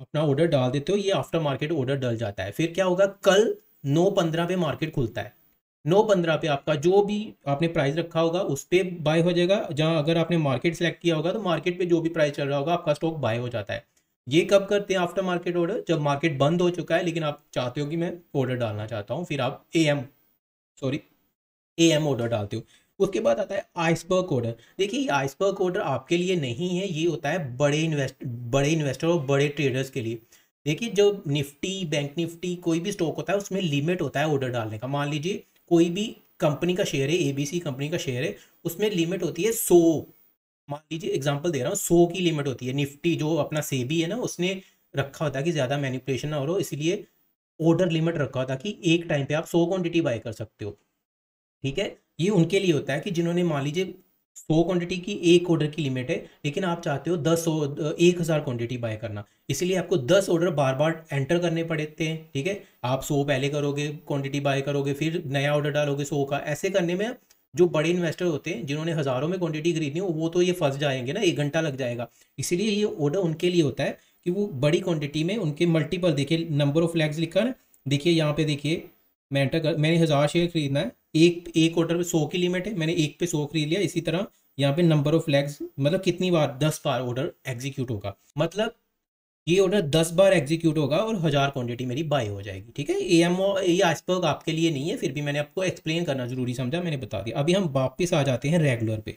अपना ऑर्डर डाल देते हो ये आफ्टर मार्केट ऑर्डर डल जाता है फिर क्या होगा कल नौ पंद्रह पे मार्केट खुलता है नौ पंद्रह पे आपका जो भी आपने प्राइस रखा होगा उस पर बाय हो जाएगा जहाँ अगर आपने मार्केट सेलेक्ट किया होगा तो मार्केट पे जो भी प्राइस चल रहा होगा आपका स्टॉक बाय हो जाता है ये कब करते हैं आफ्टर मार्केट ऑर्डर जब मार्केट बंद हो चुका है लेकिन आप चाहते हो कि मैं ऑर्डर डालना चाहता हूँ फिर आप A M sorry A M order डालते हो उसके बाद आता है आइसबर्ग ऑर्डर देखिए ये आइसबर्ग ऑर्डर आपके लिए नहीं है ये होता है बड़े इन्वेस्ट बड़े इन्वेस्टर और बड़े ट्रेडर्स के लिए देखिए जो निफ्टी बैंक निफ्टी कोई भी स्टॉक होता है उसमें लिमिट होता है ऑर्डर डालने का मान लीजिए कोई भी कंपनी का शेयर है एबीसी कंपनी का शेयर है उसमें लिमिट होती है सौ मान लीजिए एग्जाम्पल दे रहा हूँ सौ की लिमिट होती है निफ्टी जो अपना सेबी है ना उसने रखा होता है कि ज़्यादा मैनिपुलेशन ना हो इसीलिए ऑर्डर लिमिट रखा होता है कि एक टाइम पे आप सौ क्वांटिटी बाय कर सकते हो ठीक है ये उनके लिए होता है कि जिन्होंने मान लीजिए सौ क्वांटिटी की एक ऑर्डर की लिमिट है लेकिन आप चाहते हो दस एक हज़ार क्वांटिटी बाय करना इसलिए आपको दस ऑर्डर बार बार एंटर करने पड़ते हैं ठीक है आप सौ पहले करोगे क्वांटिटी बाय करोगे फिर नया ऑर्डर डालोगे सो का ऐसे करने में जो बड़े इन्वेस्टर होते हैं जिन्होंने हज़ारों में क्वांटिटी खरीदनी हो वो तो ये फंस जाएंगे ना एक घंटा लग जाएगा इसीलिए ये ऑर्डर उनके लिए होता है कि वो बड़ी क्वांटिटी में उनके मल्टीपल देखिए नंबर ऑफ फ्लैग्स लिखा है देखिए यहाँ पे देखिए मैं एंटर कर मैंने हज़ार शेयर खरीदना है एक एक ऑर्डर पे सौ की लिमिट है मैंने एक पे सौ खरीद लिया इसी तरह यहाँ पे नंबर ऑफ फ्लैग्स मतलब कितनी बार दस बार ऑर्डर एग्जीक्यूट होगा मतलब ये ऑर्डर दस बार एग्जीक्यूट होगा और हज़ार क्वांटिटी मेरी बाय हो जाएगी ठीक है ए एम ओ ये तक आपके लिए नहीं है फिर भी मैंने आपको एक्सप्लेन करना ज़रूरी समझा मैंने बता दिया अभी हम वापस आ जाते हैं रेगुलर पे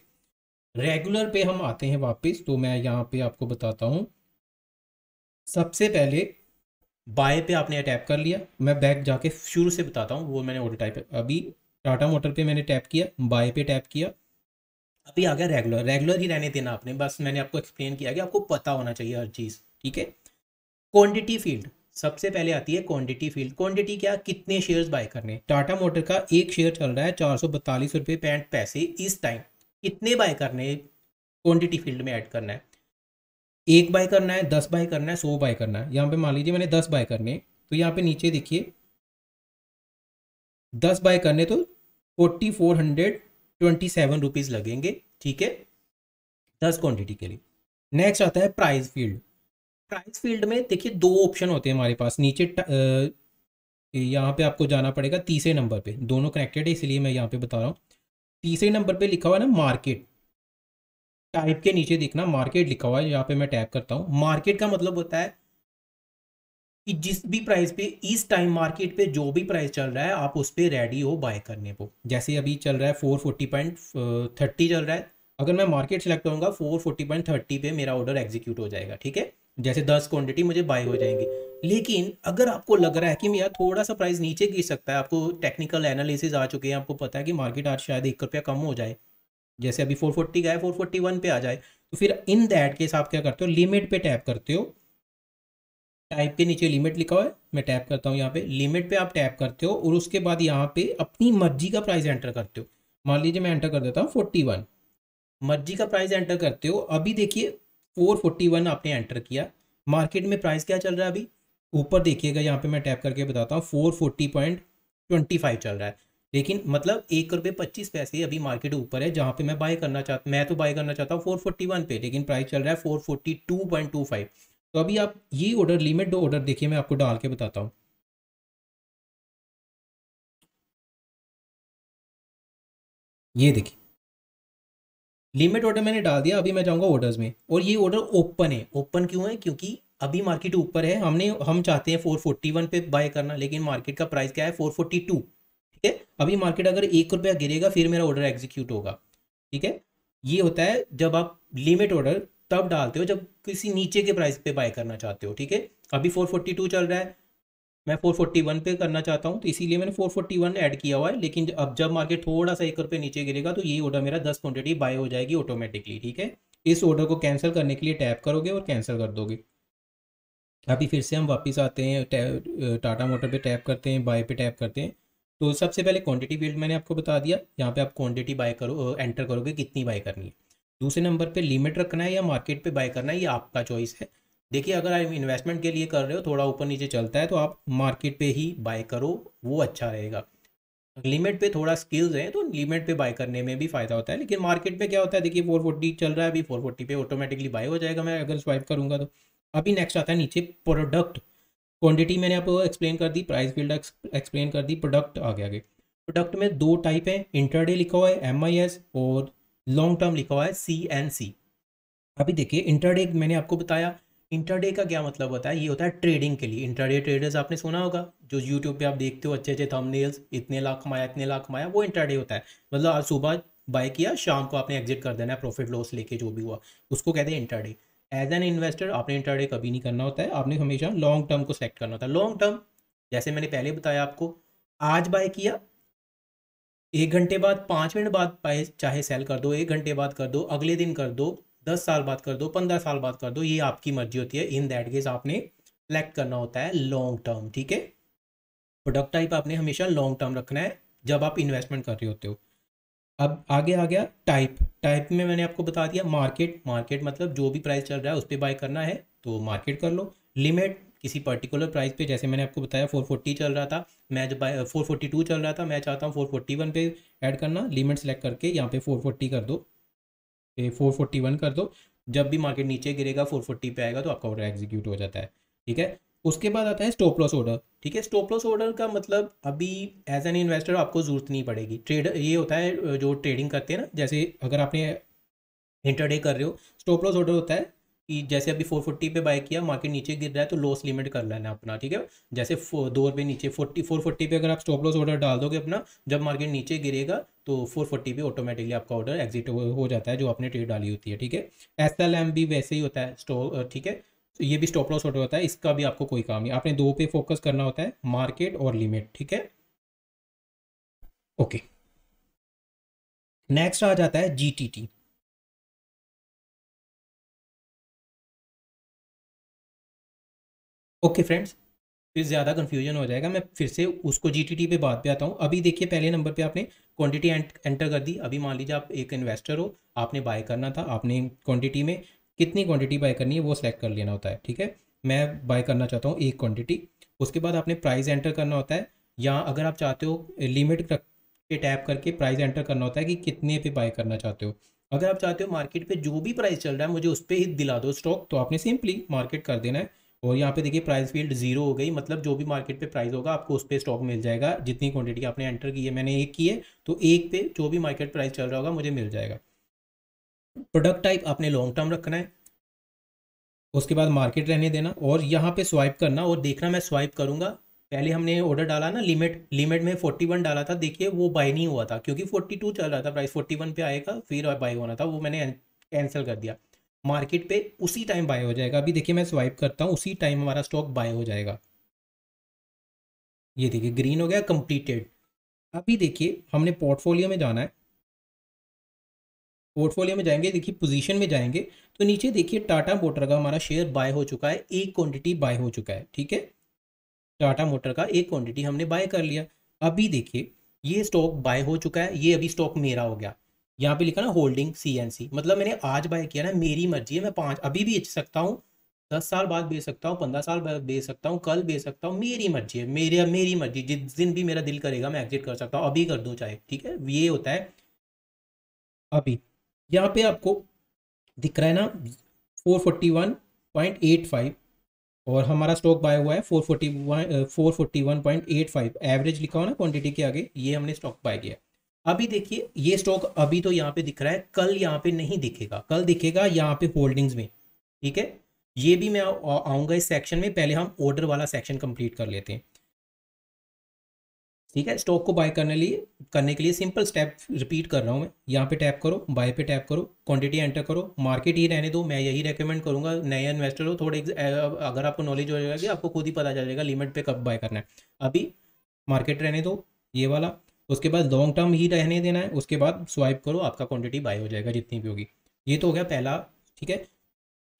रेगुलर पे हम आते हैं वापस तो मैं यहाँ पे आपको बताता हूँ सबसे पहले बाय पे आपने टैप कर लिया मैं बैक जाके शुरू से बताता हूँ वो मैंने ऑर्डर टाइप अभी टाटा मोटर पे मैंने टैप किया बाय पे टैप किया अभी आ गया रेगुलर रेगुलर ही रहने देना आपने बस मैंने आपको एक्सप्लेन किया कि आपको पता होना चाहिए हर चीज़ ठीक है क्वांटिटी फील्ड सबसे पहले आती है क्वांटिटी फील्ड क्वांटिटी क्या कितने शेयर्स बाय करने टाटा मोटर का एक शेयर चल रहा है चार सौ बतालीस रुपये पैंठ पैसे इस टाइम कितने बाय करने क्वांटिटी फील्ड में ऐड करना है एक बाय करना है दस बाय करना है सौ बाय करना है यहाँ पे मान लीजिए मैंने दस बाय करने तो यहाँ पे नीचे देखिए दस बाय करने तो forty four hundred twenty seven rupees लगेंगे ठीक है दस क्वांटिटी के लिए नेक्स्ट आता है प्राइस फील्ड प्राइस फील्ड में देखिए दो ऑप्शन होते हैं हमारे पास नीचे यहाँ पे आपको जाना पड़ेगा तीसरे नंबर पे दोनों कनेक्टेड है इसलिए मैं यहाँ पे बता रहा हूँ तीसरे नंबर पे लिखा हुआ है ना मार्केट टाइप के नीचे देखना मार्केट लिखा हुआ है यहाँ पे मैं टैप करता हूँ मार्केट का मतलब होता है कि जिस भी प्राइस पे इस टाइम मार्केट पे जो भी प्राइस चल रहा है आप उस पर रेडी हो बाय करने को जैसे अभी चल रहा है फोर फोर्टी पॉइंट थर्टी चल रहा है अगर मैं मार्केट सेलेक्ट करूँगा फोर फोर्टी पॉइंट थर्टी पे मेरा ऑर्डर एग्जीक्यूट हो जाएगा ठीक है जैसे दस क्वांटिटी मुझे बाई हो जाएंगी लेकिन अगर आपको लग रहा है कि यार थोड़ा सा प्राइस नीचे गिर सकता है आपको टेक्निकल एनालिसिस आ चुके हैं आपको पता है कि मार्केट आज शायद एक रुपया कम हो जाए जैसे अभी फोर फोर्टी का है फोर फोर्टी वन पे आ जाए तो फिर इन दैट केस आप क्या करते हो लिमिट पे टैप करते हो टाइप के नीचे लिमिट लिखा हुआ है मैं टैप करता हूँ यहाँ पे लिमिट पे आप टैप करते हो और उसके बाद यहाँ पे अपनी मर्जी का प्राइस एंटर करते हो मान लीजिए मैं एंटर कर देता हूँ फोर्टी वन मर्जी का प्राइस एंटर करते हो अभी देखिए फोर फोर्टी वन आपने एंटर किया मार्केट में प्राइस क्या चल रहा है अभी ऊपर देखिएगा यहाँ पे मैं टैप करके बताता हूँ four forty point twenty five चल रहा है लेकिन मतलब एक रुपये पच्चीस पैसे अभी मार्केट ऊपर है जहाँ पे मैं बाय करना चाहता मैं तो बाय करना चाहता हूँ फोर फोर्टी वन पे लेकिन प्राइस चल रहा है four forty two point two five तो अभी आप ये ऑर्डर लिमिट दो ऑर्डर देखिए मैं आपको डाल के बताता हूँ ये देखिए लिमिट ऑर्डर मैंने डाल दिया अभी मैं जाऊंगा ऑर्डर्स में और ये ऑर्डर ओपन है ओपन क्यों है क्योंकि अभी मार्केट ऊपर है हमने हम चाहते हैं फोर फोर्टी वन पे बाय करना लेकिन मार्केट का प्राइस क्या है फोर फोर्टी टू ठीक है अभी मार्केट अगर एक रुपया गिरेगा फिर मेरा ऑर्डर एग्जीक्यूट होगा ठीक है ये होता है जब आप लिमिट ऑर्डर तब डालते हो जब किसी नीचे के प्राइस पे बाय करना चाहते हो ठीक है अभी फोर फोर्टी टू चल रहा है मैं 441 पे करना चाहता हूँ तो इसीलिए मैंने 441 ऐड किया हुआ है लेकिन अब जब मार्केट थोड़ा सा एक रुपये नीचे गिरेगा तो ये ऑर्डर मेरा 10 क्वांटिटी बाय हो जाएगी ऑटोमेटिकली ठीक है इस ऑर्डर को कैंसिल करने के लिए टैप करोगे और कैंसिल कर दोगे अभी फिर से हम वापस आते हैं टाटा मोटर पे टैप करते हैं बाय पे टैप करते हैं तो सबसे पहले क्वान्टिटी फील्ड मैंने आपको बता दिया यहाँ पर आप क्वान्टिटी बाय करो एंटर करोगे कितनी बाय करनी है दूसरे नंबर पर लिमिट रखना है या मार्केट पर बाय करना है ये आपका चॉइस है देखिए अगर आप इन्वेस्टमेंट के लिए कर रहे हो थोड़ा ऊपर नीचे चलता है तो आप मार्केट पे ही बाय करो वो अच्छा रहेगा लिमिट पे थोड़ा स्किल्स हैं तो लिमिट पे बाय करने में भी फायदा होता है लेकिन मार्केट में क्या होता है देखिए 440 चल रहा है अभी 440 पे ऑटोमेटिकली बाय हो जाएगा मैं अगर स्वाइप करूंगा तो अभी नेक्स्ट आता है नीचे प्रोडक्ट क्वान्टिटी मैंने आपको एक्सप्लेन कर दी प्राइस फील्ड एक्सप्लेन कर दी प्रोडक्ट आगे आगे प्रोडक्ट में दो टाइप है इंटरडे लिखा हुआ है एम और लॉन्ग टर्म लिखा हुआ है सी एंड सी अभी देखिए इंटरडे मैंने आपको बताया इंटरडे का क्या मतलब होता है ये होता है ट्रेडिंग के लिए इंटरडे ट्रेडर्स आपने सुना होगा जो यूट्यूब पे आप देखते हो अच्छे अच्छे थंबनेल्स इतने लाख कमाया इतने लाख कमाया वो इंटरडे होता है मतलब आज सुबह बाय किया शाम को आपने एग्जिट कर देना है प्रॉफिट लॉस लेके जो भी हुआ उसको कहते हैं इंटरडे एज एन इन्वेस्टर आपने इंटरडे कभी नहीं करना होता है आपने हमेशा लॉन्ग टर्म को सेलेक्ट करना होता है लॉन्ग टर्म जैसे मैंने पहले बताया आपको आज बाय किया एक घंटे बाद पाँच मिनट बाद चाहे सेल कर दो एक घंटे बाद कर दो अगले दिन कर दो दस साल बाद कर दो पंद्रह साल बाद कर दो ये आपकी मर्जी होती है इन दैट केस आपने सेलेक्ट करना होता है लॉन्ग टर्म ठीक है प्रोडक्ट टाइप आपने हमेशा लॉन्ग टर्म रखना है जब आप इन्वेस्टमेंट कर रहे होते हो अब आगे आ गया टाइप टाइप में मैंने आपको बता दिया मार्केट मार्केट मतलब जो भी प्राइस चल रहा है उस पर बाय करना है तो मार्केट कर लो लिमिट किसी पर्टिकुलर प्राइस पे जैसे मैंने आपको बताया 440 चल रहा था मैं जब फोर फोर्टी टू चल रहा था मैं चाहता हूँ 441 पे ऐड करना लिमिट सेलेक्ट करके यहाँ पे 440 कर दो फोर फोर्टी वन कर दो जब भी मार्केट नीचे गिरेगा फोर फोर्टी पे आएगा तो आपका ऑर्डर एग्जीक्यूट हो जाता है ठीक है उसके बाद आता है स्टॉप लॉस ऑर्डर ठीक है स्टॉप लॉस ऑर्डर का मतलब अभी एज एन इन्वेस्टर आपको ज़रूरत नहीं पड़ेगी ट्रेड ये होता है जो ट्रेडिंग करते हैं ना जैसे अगर आपने इंटरडे कर रहे हो स्टॉप लॉस ऑर्डर होता है कि जैसे अभी फोर फोर्टी पे बाय किया मार्केट नीचे गिर रहा है तो लॉस लिमिट कर लेना अपना ठीक है जैसे दो रुपये नीचे फोर्टी फोर फोर्टी पे अगर आप स्टॉप लॉस ऑर्डर डाल दोगे अपना जब मार्केट नीचे गिरेगा तो फोर फोर्टी पे ऑटोमेटिकली आपका ऑर्डर एग्जिट हो जाता है जो आपने ट्रेड डाली होती है ठीक है एस एल एम भी वैसे ही होता है स्टॉक ठीक है तो ये भी स्टॉप लॉस ऑर्डर होता है इसका भी आपको कोई काम नहीं आपने दो पे फोकस करना होता है मार्केट और लिमिट ठीक है ओके नेक्स्ट आ जाता है G T T okay friends फिर ज़्यादा कन्फ्यूजन हो जाएगा मैं फिर से उसको जी पे बात पे आता हूँ अभी देखिए पहले नंबर पे आपने क्वांटिटी एंटर कर दी अभी मान लीजिए आप एक इन्वेस्टर हो आपने बाय करना था आपने क्वांटिटी में कितनी क्वांटिटी बाय करनी है वो सेलेक्ट कर लेना होता है ठीक है मैं बाय करना चाहता हूँ एक क्वान्टिटी उसके बाद आपने प्राइस एंटर करना होता है या अगर आप चाहते हो लिमिट पे टैप करके प्राइस एंटर करना होता है कि कितने पे बाय करना चाहते हो अगर आप चाहते हो मार्केट पे जो भी प्राइस चल रहा है मुझे उस पर ही दिला दो स्टॉक तो आपने सिंपली मार्केट कर देना है और यहाँ पे देखिए प्राइस फील्ड जीरो हो गई मतलब जो भी मार्केट पे प्राइस होगा आपको उस पर स्टॉक मिल जाएगा जितनी क्वांटिटी आपने एंटर की है मैंने एक की है तो एक पे जो भी मार्केट प्राइस चल रहा होगा मुझे मिल जाएगा प्रोडक्ट टाइप आपने लॉन्ग टर्म रखना है उसके बाद मार्केट रहने देना और यहाँ पे स्वाइप करना और देखना मैं स्वाइप करूंगा पहले हमने ऑर्डर डाला ना लिमिट लिमिट में फोर्टी वन डाला था देखिए वो बाई नहीं हुआ था क्योंकि फोर्टी टू चल रहा था प्राइस फोर्टी वन पे आएगा फिर बाई होना था वो मैंने कैंसिल कर दिया मार्केट पे उसी टाइम बाय हो जाएगा अभी देखिए मैं स्वाइप करता हूँ उसी टाइम हमारा स्टॉक बाय हो जाएगा ये देखिए ग्रीन हो गया कंप्लीटेड अभी देखिए हमने पोर्टफोलियो में जाना है पोर्टफोलियो में जाएंगे देखिए पोजीशन में जाएंगे तो नीचे देखिए टाटा मोटर का हमारा शेयर बाय हो चुका है एक क्वांटिटी बाय हो चुका है ठीक है टाटा मोटर का एक क्वांटिटी हमने बाय कर लिया अभी देखिए ये स्टॉक बाय हो चुका है ये अभी स्टॉक मेरा हो गया यहाँ पे लिखा ना होल्डिंग सी एन सी मतलब मैंने आज बाय किया ना मेरी मर्जी है मैं पाँच अभी भी बेच सकता हूँ दस साल बाद बेच सकता हूँ पंद्रह साल बाद बेच सकता हूँ कल बेच सकता हूँ मेरी मर्जी है मेरे मेरी मर्जी जिस दिन भी मेरा दिल करेगा मैं एग्जिट कर सकता हूँ अभी कर दूँ चाहे ठीक है ये होता है अभी यहाँ पे आपको दिख रहा है ना four forty one point eight five और हमारा स्टॉक बाय हुआ है four forty one four forty one point eight five average लिखा हो ना क्वांटिटी के आगे ये हमने स्टॉक बाय किया अभी देखिए ये स्टॉक अभी तो यहाँ पे दिख रहा है कल यहाँ पे नहीं दिखेगा कल दिखेगा यहाँ पे होल्डिंग्स में ठीक है ये भी मैं आऊँगा इस सेक्शन में पहले हम ऑर्डर वाला सेक्शन कंप्लीट कर लेते हैं ठीक है स्टॉक को बाय करने लिए करने के लिए सिंपल स्टेप रिपीट कर रहा हूँ मैं यहाँ पे टैप करो बाय पे टैप करो क्वांटिटी एंटर करो मार्केट ही रहने दो मैं यही रेकमेंड करूँगा नए इन्वेस्टर हो थोड़े अगर आपको नॉलेज हो जाएगा आपको खुद ही पता चल जाएगा लिमिट पे कब बाय करना है अभी मार्केट रहने दो ये वाला उसके बाद लॉन्ग टर्म ही रहने देना है उसके बाद स्वाइप करो आपका क्वांटिटी बाय हो जाएगा जितनी भी होगी ये तो हो गया पहला ठीक है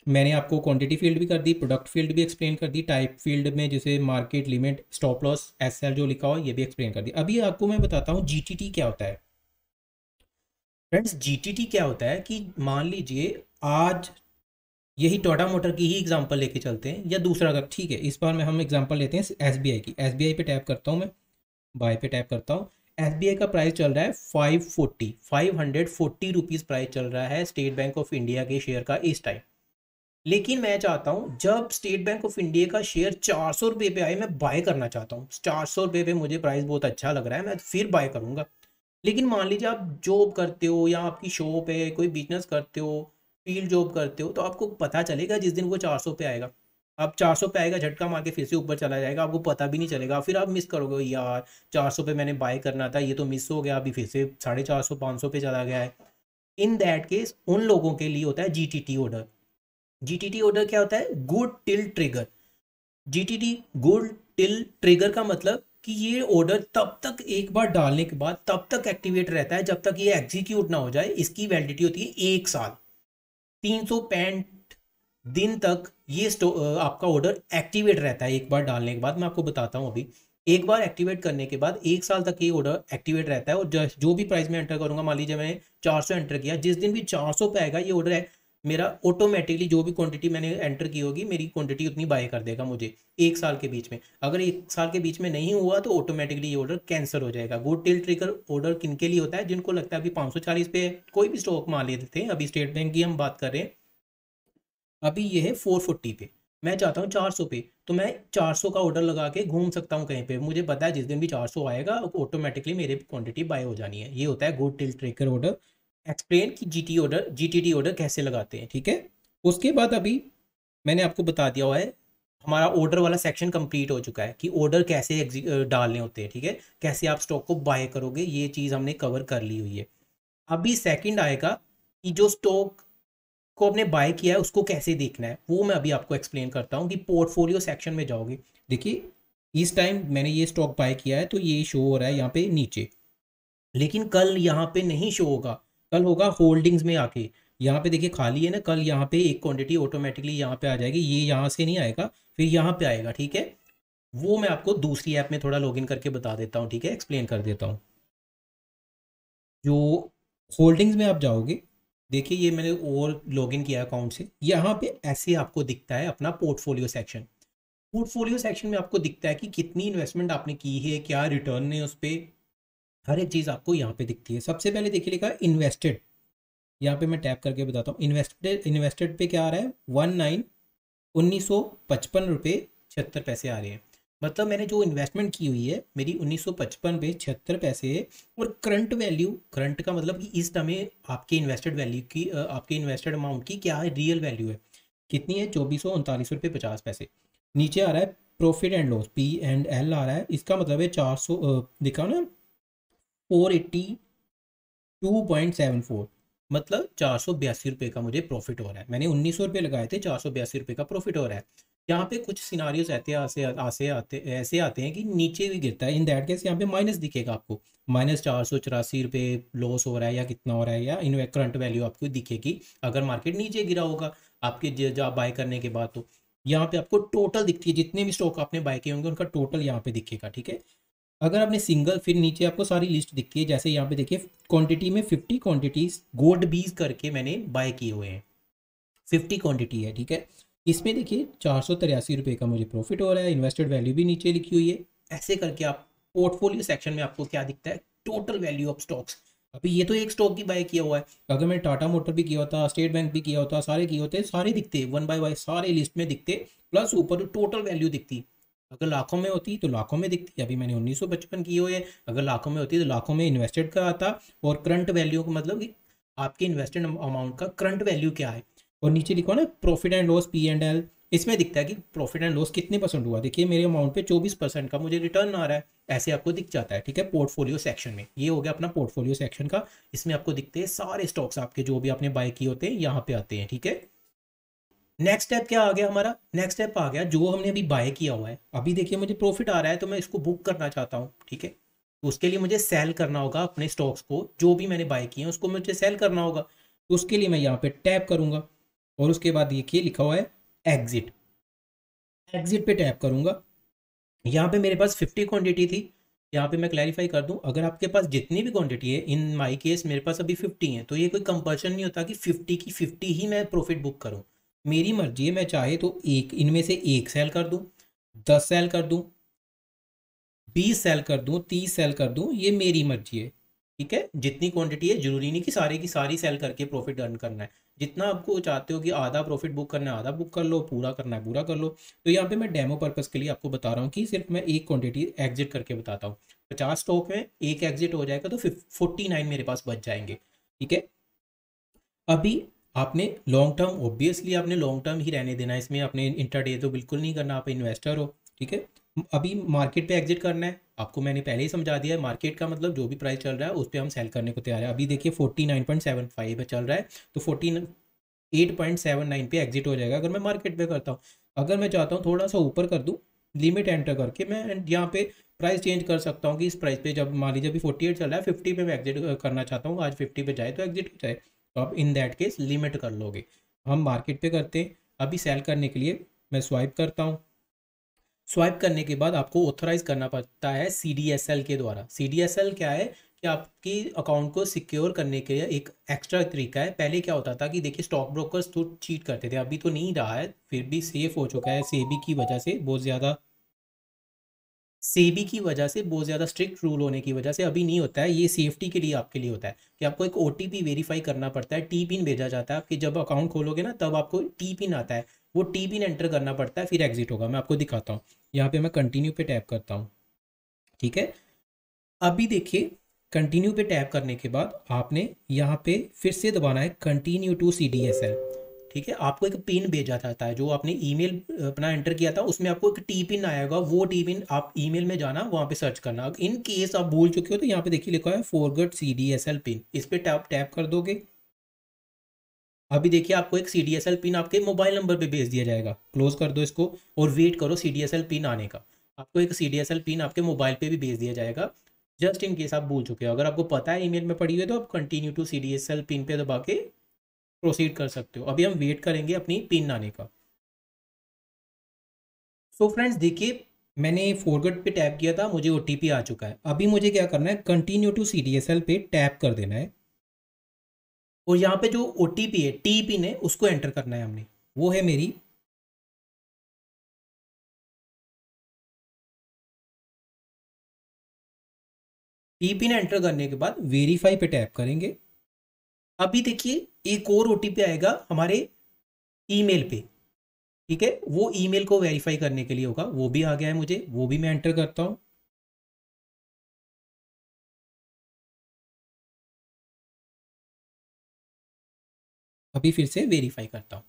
मैंने आपको क्वांटिटी फील्ड भी कर दी प्रोडक्ट फील्ड भी एक्सप्लेन कर दी टाइप फील्ड में जैसे market limit stop loss S जो लिखा हो ये भी एक्सप्लेन कर दी अभी आपको मैं बताता हूँ जी क्या होता है फ्रेंड्स जी क्या होता है कि मान लीजिए आज यही टोटा मोटर की ही एग्जाम्पल लेके चलते हैं या दूसरा अगर ठीक है इस बार में हम एग्जाम्पल लेते हैं एस की एस पे टैप करता हूँ मैं बाय पे टैप करता हूँ एस का प्राइस चल रहा है five forty five hundred forty rupees price चल रहा है स्टेट बैंक ऑफ इंडिया के शेयर का इस टाइम लेकिन मैं चाहता हूँ जब स्टेट बैंक ऑफ इंडिया का शेयर चार सौ रुपये पे आए मैं बाय करना चाहता हूँ चार सौ रुपये पे मुझे प्राइस बहुत अच्छा लग रहा है मैं फिर बाय करूँगा लेकिन मान लीजिए आप जॉब करते हो या आपकी शॉप है कोई बिजनेस करते हो फील्ड जॉब करते हो तो आपको पता चलेगा जिस दिन वो चार सौ पे आएगा आप 400 पे आएगा झटका मार के फिर से ऊपर चला जाएगा आपको पता भी नहीं चलेगा फिर आप मिस करोगे यार 400 पे मैंने बाय करना था ये तो मिस हो गया अभी फिर से साढ़े चार सौ पाँच सौ पे चला गया है इन दैट केस उन लोगों के लिए होता है G T T order G T T order क्या होता है good till trigger G T T good till trigger का मतलब कि ये ऑर्डर तब तक एक बार डालने के बाद तब तक एक्टिवेट रहता है जब तक ये एग्जीक्यूट ना हो जाए इसकी वैलिडिटी होती है एक साल तीन सौ पैंठ दिन तक ये आपका ऑर्डर एक्टिवेट रहता है एक बार डालने के बाद मैं आपको बताता हूँ अभी एक बार एक्टिवेट करने के बाद एक साल तक ये ऑर्डर एक्टिवेट रहता है और जो भी प्राइस मैं एंटर करूँगा मान लीजिए मैंने 400 एंटर किया जिस दिन भी 400 पे आएगा ये ऑर्डर है मेरा ऑटोमेटिकली जो भी क्वांटिटी मैंने एंटर की होगी मेरी क्वांटिटी उतनी बाय कर देगा मुझे एक साल के बीच में अगर एक साल के बीच में नहीं हुआ तो ऑटोमेटिकली ये ऑर्डर कैंसिल हो जाएगा गुड टेल ट्रिकर ऑर्डर किन के लिए होता है जिनको लगता है अभी 540 पे कोई भी स्टॉक मान लेते हैं अभी स्टेट बैंक की हम बात कर रहे हैं अभी ये है फोर फोर्टी पे मैं चाहता हूँ चार सौ पे तो मैं चार सौ का ऑर्डर लगा के घूम सकता हूँ कहीं पे मुझे पता है जिस दिन भी चार सौ आएगा ऑटोमेटिकली मेरे क्वांटिटी बाय हो जानी है ये होता है good till trigger order explain कि T order G T T order कैसे लगाते हैं ठीक है उसके बाद अभी मैंने आपको बता दिया हुआ है हमारा ऑर्डर वाला सेक्शन कंप्लीट हो चुका है कि ऑर्डर कैसे डालने होते हैं ठीक है थीके? कैसे आप स्टॉक को बाय करोगे ये चीज़ हमने कवर कर ली हुई है अभी सेकंड आएगा कि जो स्टॉक को आपने बाय किया है उसको कैसे देखना है वो मैं अभी आपको एक्सप्लेन करता हूँ कि पोर्टफोलियो सेक्शन में जाओगे देखिए इस टाइम मैंने ये स्टॉक बाय किया है तो ये शो हो रहा है यहाँ पे नीचे लेकिन कल यहाँ पे नहीं शो होगा कल होगा होल्डिंग्स में आके यहाँ पे देखिए खाली है ना कल यहाँ पे एक क्वांटिटी ऑटोमेटिकली यहाँ पे आ जाएगी ये यहाँ से नहीं आएगा फिर यहाँ पे आएगा ठीक है वो मैं आपको दूसरी ऐप में थोड़ा लॉगिन करके बता देता हूँ ठीक है एक्सप्लेन कर देता हूँ जो होल्डिंग्स में आप जाओगे देखिए ये मैंने और इन किया अकाउंट से यहाँ पे ऐसे आपको दिखता है अपना पोर्टफोलियो सेक्शन पोर्टफोलियो सेक्शन में आपको दिखता है कि कितनी इन्वेस्टमेंट आपने की है क्या रिटर्न है उस पर हर एक चीज़ आपको यहाँ पे दिखती है सबसे पहले देखिए लिखा इन्वेस्टेड यहाँ पे मैं टैप करके बताता हूँ इन्वेस्टेड इन्वेस्टेड पे क्या आ रहा है वन नाइन उन्नीस सौ पचपन रुपये छिहत्तर पैसे आ रहे हैं मतलब मैंने जो इन्वेस्टमेंट की हुई है मेरी 1955 पे छिहत्तर पैसे है और करंट वैल्यू करंट का मतलब कि इस समय आपके इन्वेस्टेड वैल्यू की आपके इन्वेस्टेड अमाउंट की क्या है रियल वैल्यू है कितनी है चौबीस सौ उनतालीस रुपये पचास पैसे नीचे आ रहा है profit and loss P and L आ रहा है इसका मतलब है चार सौ देखा ना four eighty two point seven four मतलब चार सौ बयासी रुपये का मुझे प्रॉफिट हो रहा है मैंने उन्नीस सौ रुपये लगाए थे चार सौ बयासी रुपये का प्रॉफिट हो रहा है यहाँ पे कुछ सिनारियों आते आते ऐसे आते हैं कि नीचे भी गिरता है इन दैट केस यहाँ पे माइनस दिखेगा आपको माइनस चार सौ चौरासी रुपये लॉस हो रहा है या कितना हो रहा है या इन करंट वैल्यू आपको दिखेगी अगर मार्केट नीचे गिरा होगा आपके जब बाय करने के बाद तो यहाँ पे आपको टोटल दिखती है जितने भी स्टॉक आपने बाय किए होंगे उनका टोटल यहाँ पे दिखेगा ठीक है अगर आपने सिंगल फिर नीचे आपको सारी लिस्ट दिखती है जैसे यहाँ पे देखिए क्वांटिटी में फिफ्टी क्वांटिटीज गोल्ड बीज करके मैंने बाय किए हुए हैं फिफ्टी क्वांटिटी है ठीक है इसमें देखिए चार सौ तिरासी रुपये का मुझे प्रॉफिट हो रहा है इन्वेस्टेड वैल्यू भी नीचे लिखी हुई है ऐसे करके आप पोर्टफोलियो सेक्शन में आपको क्या दिखता है टोटल वैल्यू ऑफ स्टॉक्स अभी ये तो एक स्टॉक की बाय किया हुआ है अगर मैं टाटा मोटर भी किया होता स्टेट बैंक भी किया होता सारे किए होते सारे दिखते वन बाय वाई सारे लिस्ट में दिखते प्लस ऊपर टोटल वैल्यू दिखती अगर लाखों में होती तो लाखों में दिखती अभी मैंने उन्नीस सौ पचपन किए हुए अगर लाखों में होती तो लाखों में इन्वेस्टेड मतलब का आता और करंट वैल्यू का मतलब आपके इन्वेस्टेड अमाउंट का करंट वैल्यू क्या है और नीचे लिखो ना profit and loss P and L इसमें दिखता है कि प्रॉफिट एंड लॉस कितने परसेंट हुआ देखिए मेरे अमाउंट पे 24 परसेंट का मुझे रिटर्न आ रहा है ऐसे आपको दिख जाता है ठीक है पोर्टफोलियो सेक्शन में ये हो गया अपना पोर्टफोलियो सेक्शन का इसमें आपको दिखते हैं सारे स्टॉक्स आपके जो भी आपने बाय किए होते हैं यहाँ पे आते हैं ठीक है नेक्स्ट स्टेप क्या आ गया हमारा नेक्स्ट स्टेप आ गया जो हमने अभी बाय किया हुआ है अभी देखिए मुझे प्रॉफिट आ रहा है तो मैं इसको बुक करना चाहता हूँ ठीक है तो उसके लिए मुझे सेल करना होगा अपने स्टॉक्स को जो भी मैंने बाय किए हैं उसको मुझे सेल करना होगा तो उसके लिए मैं यहाँ पे टैप करूंगा और उसके बाद देखिए लिखा हुआ है एग्जिट एग्जिट पे टैप करूंगा यहाँ पे मेरे पास फिफ्टी क्वान्टिटी थी यहाँ पे मैं क्लैरिफाई कर दूँ अगर आपके पास जितनी भी क्वांटिटी है इन माय केस मेरे पास अभी फिफ्टी है तो ये कोई कंपल्शन नहीं होता कि फिफ्टी की फिफ्टी ही मैं प्रॉफिट बुक करूँ मेरी मर्जी है मैं चाहे तो एक इनमें से एक सेल कर दूँ दस सेल कर दूँ बीस सेल कर दूँ तीस सेल कर दूँ ये मेरी मर्जी है ठीक है जितनी क्वांटिटी है जरूरी नहीं कि सारे की सारी सेल करके प्रॉफिट अर्न करना है जितना आपको चाहते हो कि आधा प्रॉफिट बुक करना है आधा बुक कर लो पूरा करना है पूरा कर लो तो यहाँ पे मैं डेमो पर्पज़ के लिए आपको बता रहा हूँ कि सिर्फ मैं एक क्वांटिटी एग्जिट करके बताता हूँ पचास स्टॉक में एक एग्जिट हो जाएगा तो फोर्टी नाइन मेरे पास बच जाएंगे ठीक है अभी आपने लॉन्ग टर्म ऑब्वियसली आपने लॉन्ग टर्म ही रहने देना है इसमें आपने इंटरडे तो बिल्कुल नहीं करना आप इन्वेस्टर हो ठीक है अभी मार्केट पे एग्जिट करना है आपको मैंने पहले ही समझा दिया है मार्केट का मतलब जो भी प्राइस चल रहा है उस पर हम सेल करने को तैयार है अभी देखिए forty nine point seven five चल रहा है तो forty eight point seven nine पे एग्जिट हो जाएगा अगर मैं मार्केट पे करता हूँ अगर मैं चाहता हूँ थोड़ा सा ऊपर कर दूँ लिमिट एंटर करके मैं यहाँ पे प्राइस चेंज कर सकता हूँ कि इस प्राइस पे जब मान लीजिए अभी फोर्टी एट चल रहा है फिफ्टी पे मैं एग्जिट करना चाहता हूँ आज फिफ्टी पे जाए तो एग्जिट हो जाए तो आप इन दैट केस लिमिट कर लोगे हम मार्केट पे करते हैं अभी सेल करने के लिए मैं स्वाइप करता हूँ स्वाइप करने के बाद आपको ऑथोराइज करना पड़ता है सी के द्वारा सी क्या है कि आपकी अकाउंट को सिक्योर करने के लिए एक एक्स्ट्रा तरीका है पहले क्या होता था कि देखिए स्टॉक ब्रोकर्स तो चीट करते थे अभी तो नहीं रहा है फिर भी सेफ हो चुका है सेबी की वजह से बहुत ज़्यादा सेबी की वजह से बहुत ज़्यादा स्ट्रिक्ट रूल होने की वजह से अभी नहीं होता है ये सेफ्टी के लिए आपके लिए होता है कि आपको एक ओ वेरीफाई करना पड़ता है टी पिन भेजा जाता है आपके जब अकाउंट खोलोगे ना तब आपको टी पिन आता है वो टी पिन एंटर करना पड़ता है फिर एग्जिट होगा मैं आपको दिखाता हूँ यहाँ पे मैं कंटिन्यू पे टैप करता हूँ ठीक है अभी देखिए कंटिन्यू पे टैप करने के बाद आपने यहाँ पे फिर से दबाना है continue to C D S L ठीक है आपको एक पिन भेजा जाता है जो आपने ईमेल अपना एंटर किया था उसमें आपको एक टी पिन आया होगा वो टी पिन आप ईमेल में जाना वहाँ पे सर्च करना इन केस आप भूल चुके हो तो यहाँ पे देखिए लिखा है forgot C D S L PIN इस पर टैप टैप कर दोगे अभी देखिए आपको एक C D S L PIN आपके मोबाइल नंबर पे भेज दिया जाएगा क्लोज कर दो इसको और वेट करो C D S L PIN आने का आपको एक C D S L PIN आपके मोबाइल पे भी भेज दिया जाएगा जस्ट इन केस आप भूल चुके हो अगर आपको पता है ईमेल में पड़ी हुई तो आप continue to C D S L PIN पे दबा के प्रोसीड कर सकते हो अभी हम वेट करेंगे अपनी पिन आने का सो फ्रेंड्स देखिए मैंने फोरगट पे टैप किया था मुझे ओ आ चुका है अभी मुझे क्या करना है continue to C D S L पे टैप कर देना है और यहाँ पे जो ओ है टी ने उसको एंटर करना है हमने वो है मेरी टीपी ने एंटर करने के बाद वेरीफाई पे टैप करेंगे अभी देखिए एक और ओ आएगा हमारे ईमेल पे ठीक है वो ईमेल को वेरीफाई करने के लिए होगा वो भी आ गया है मुझे वो भी मैं एंटर करता हूँ अभी फिर से वेरीफाई करता हूँ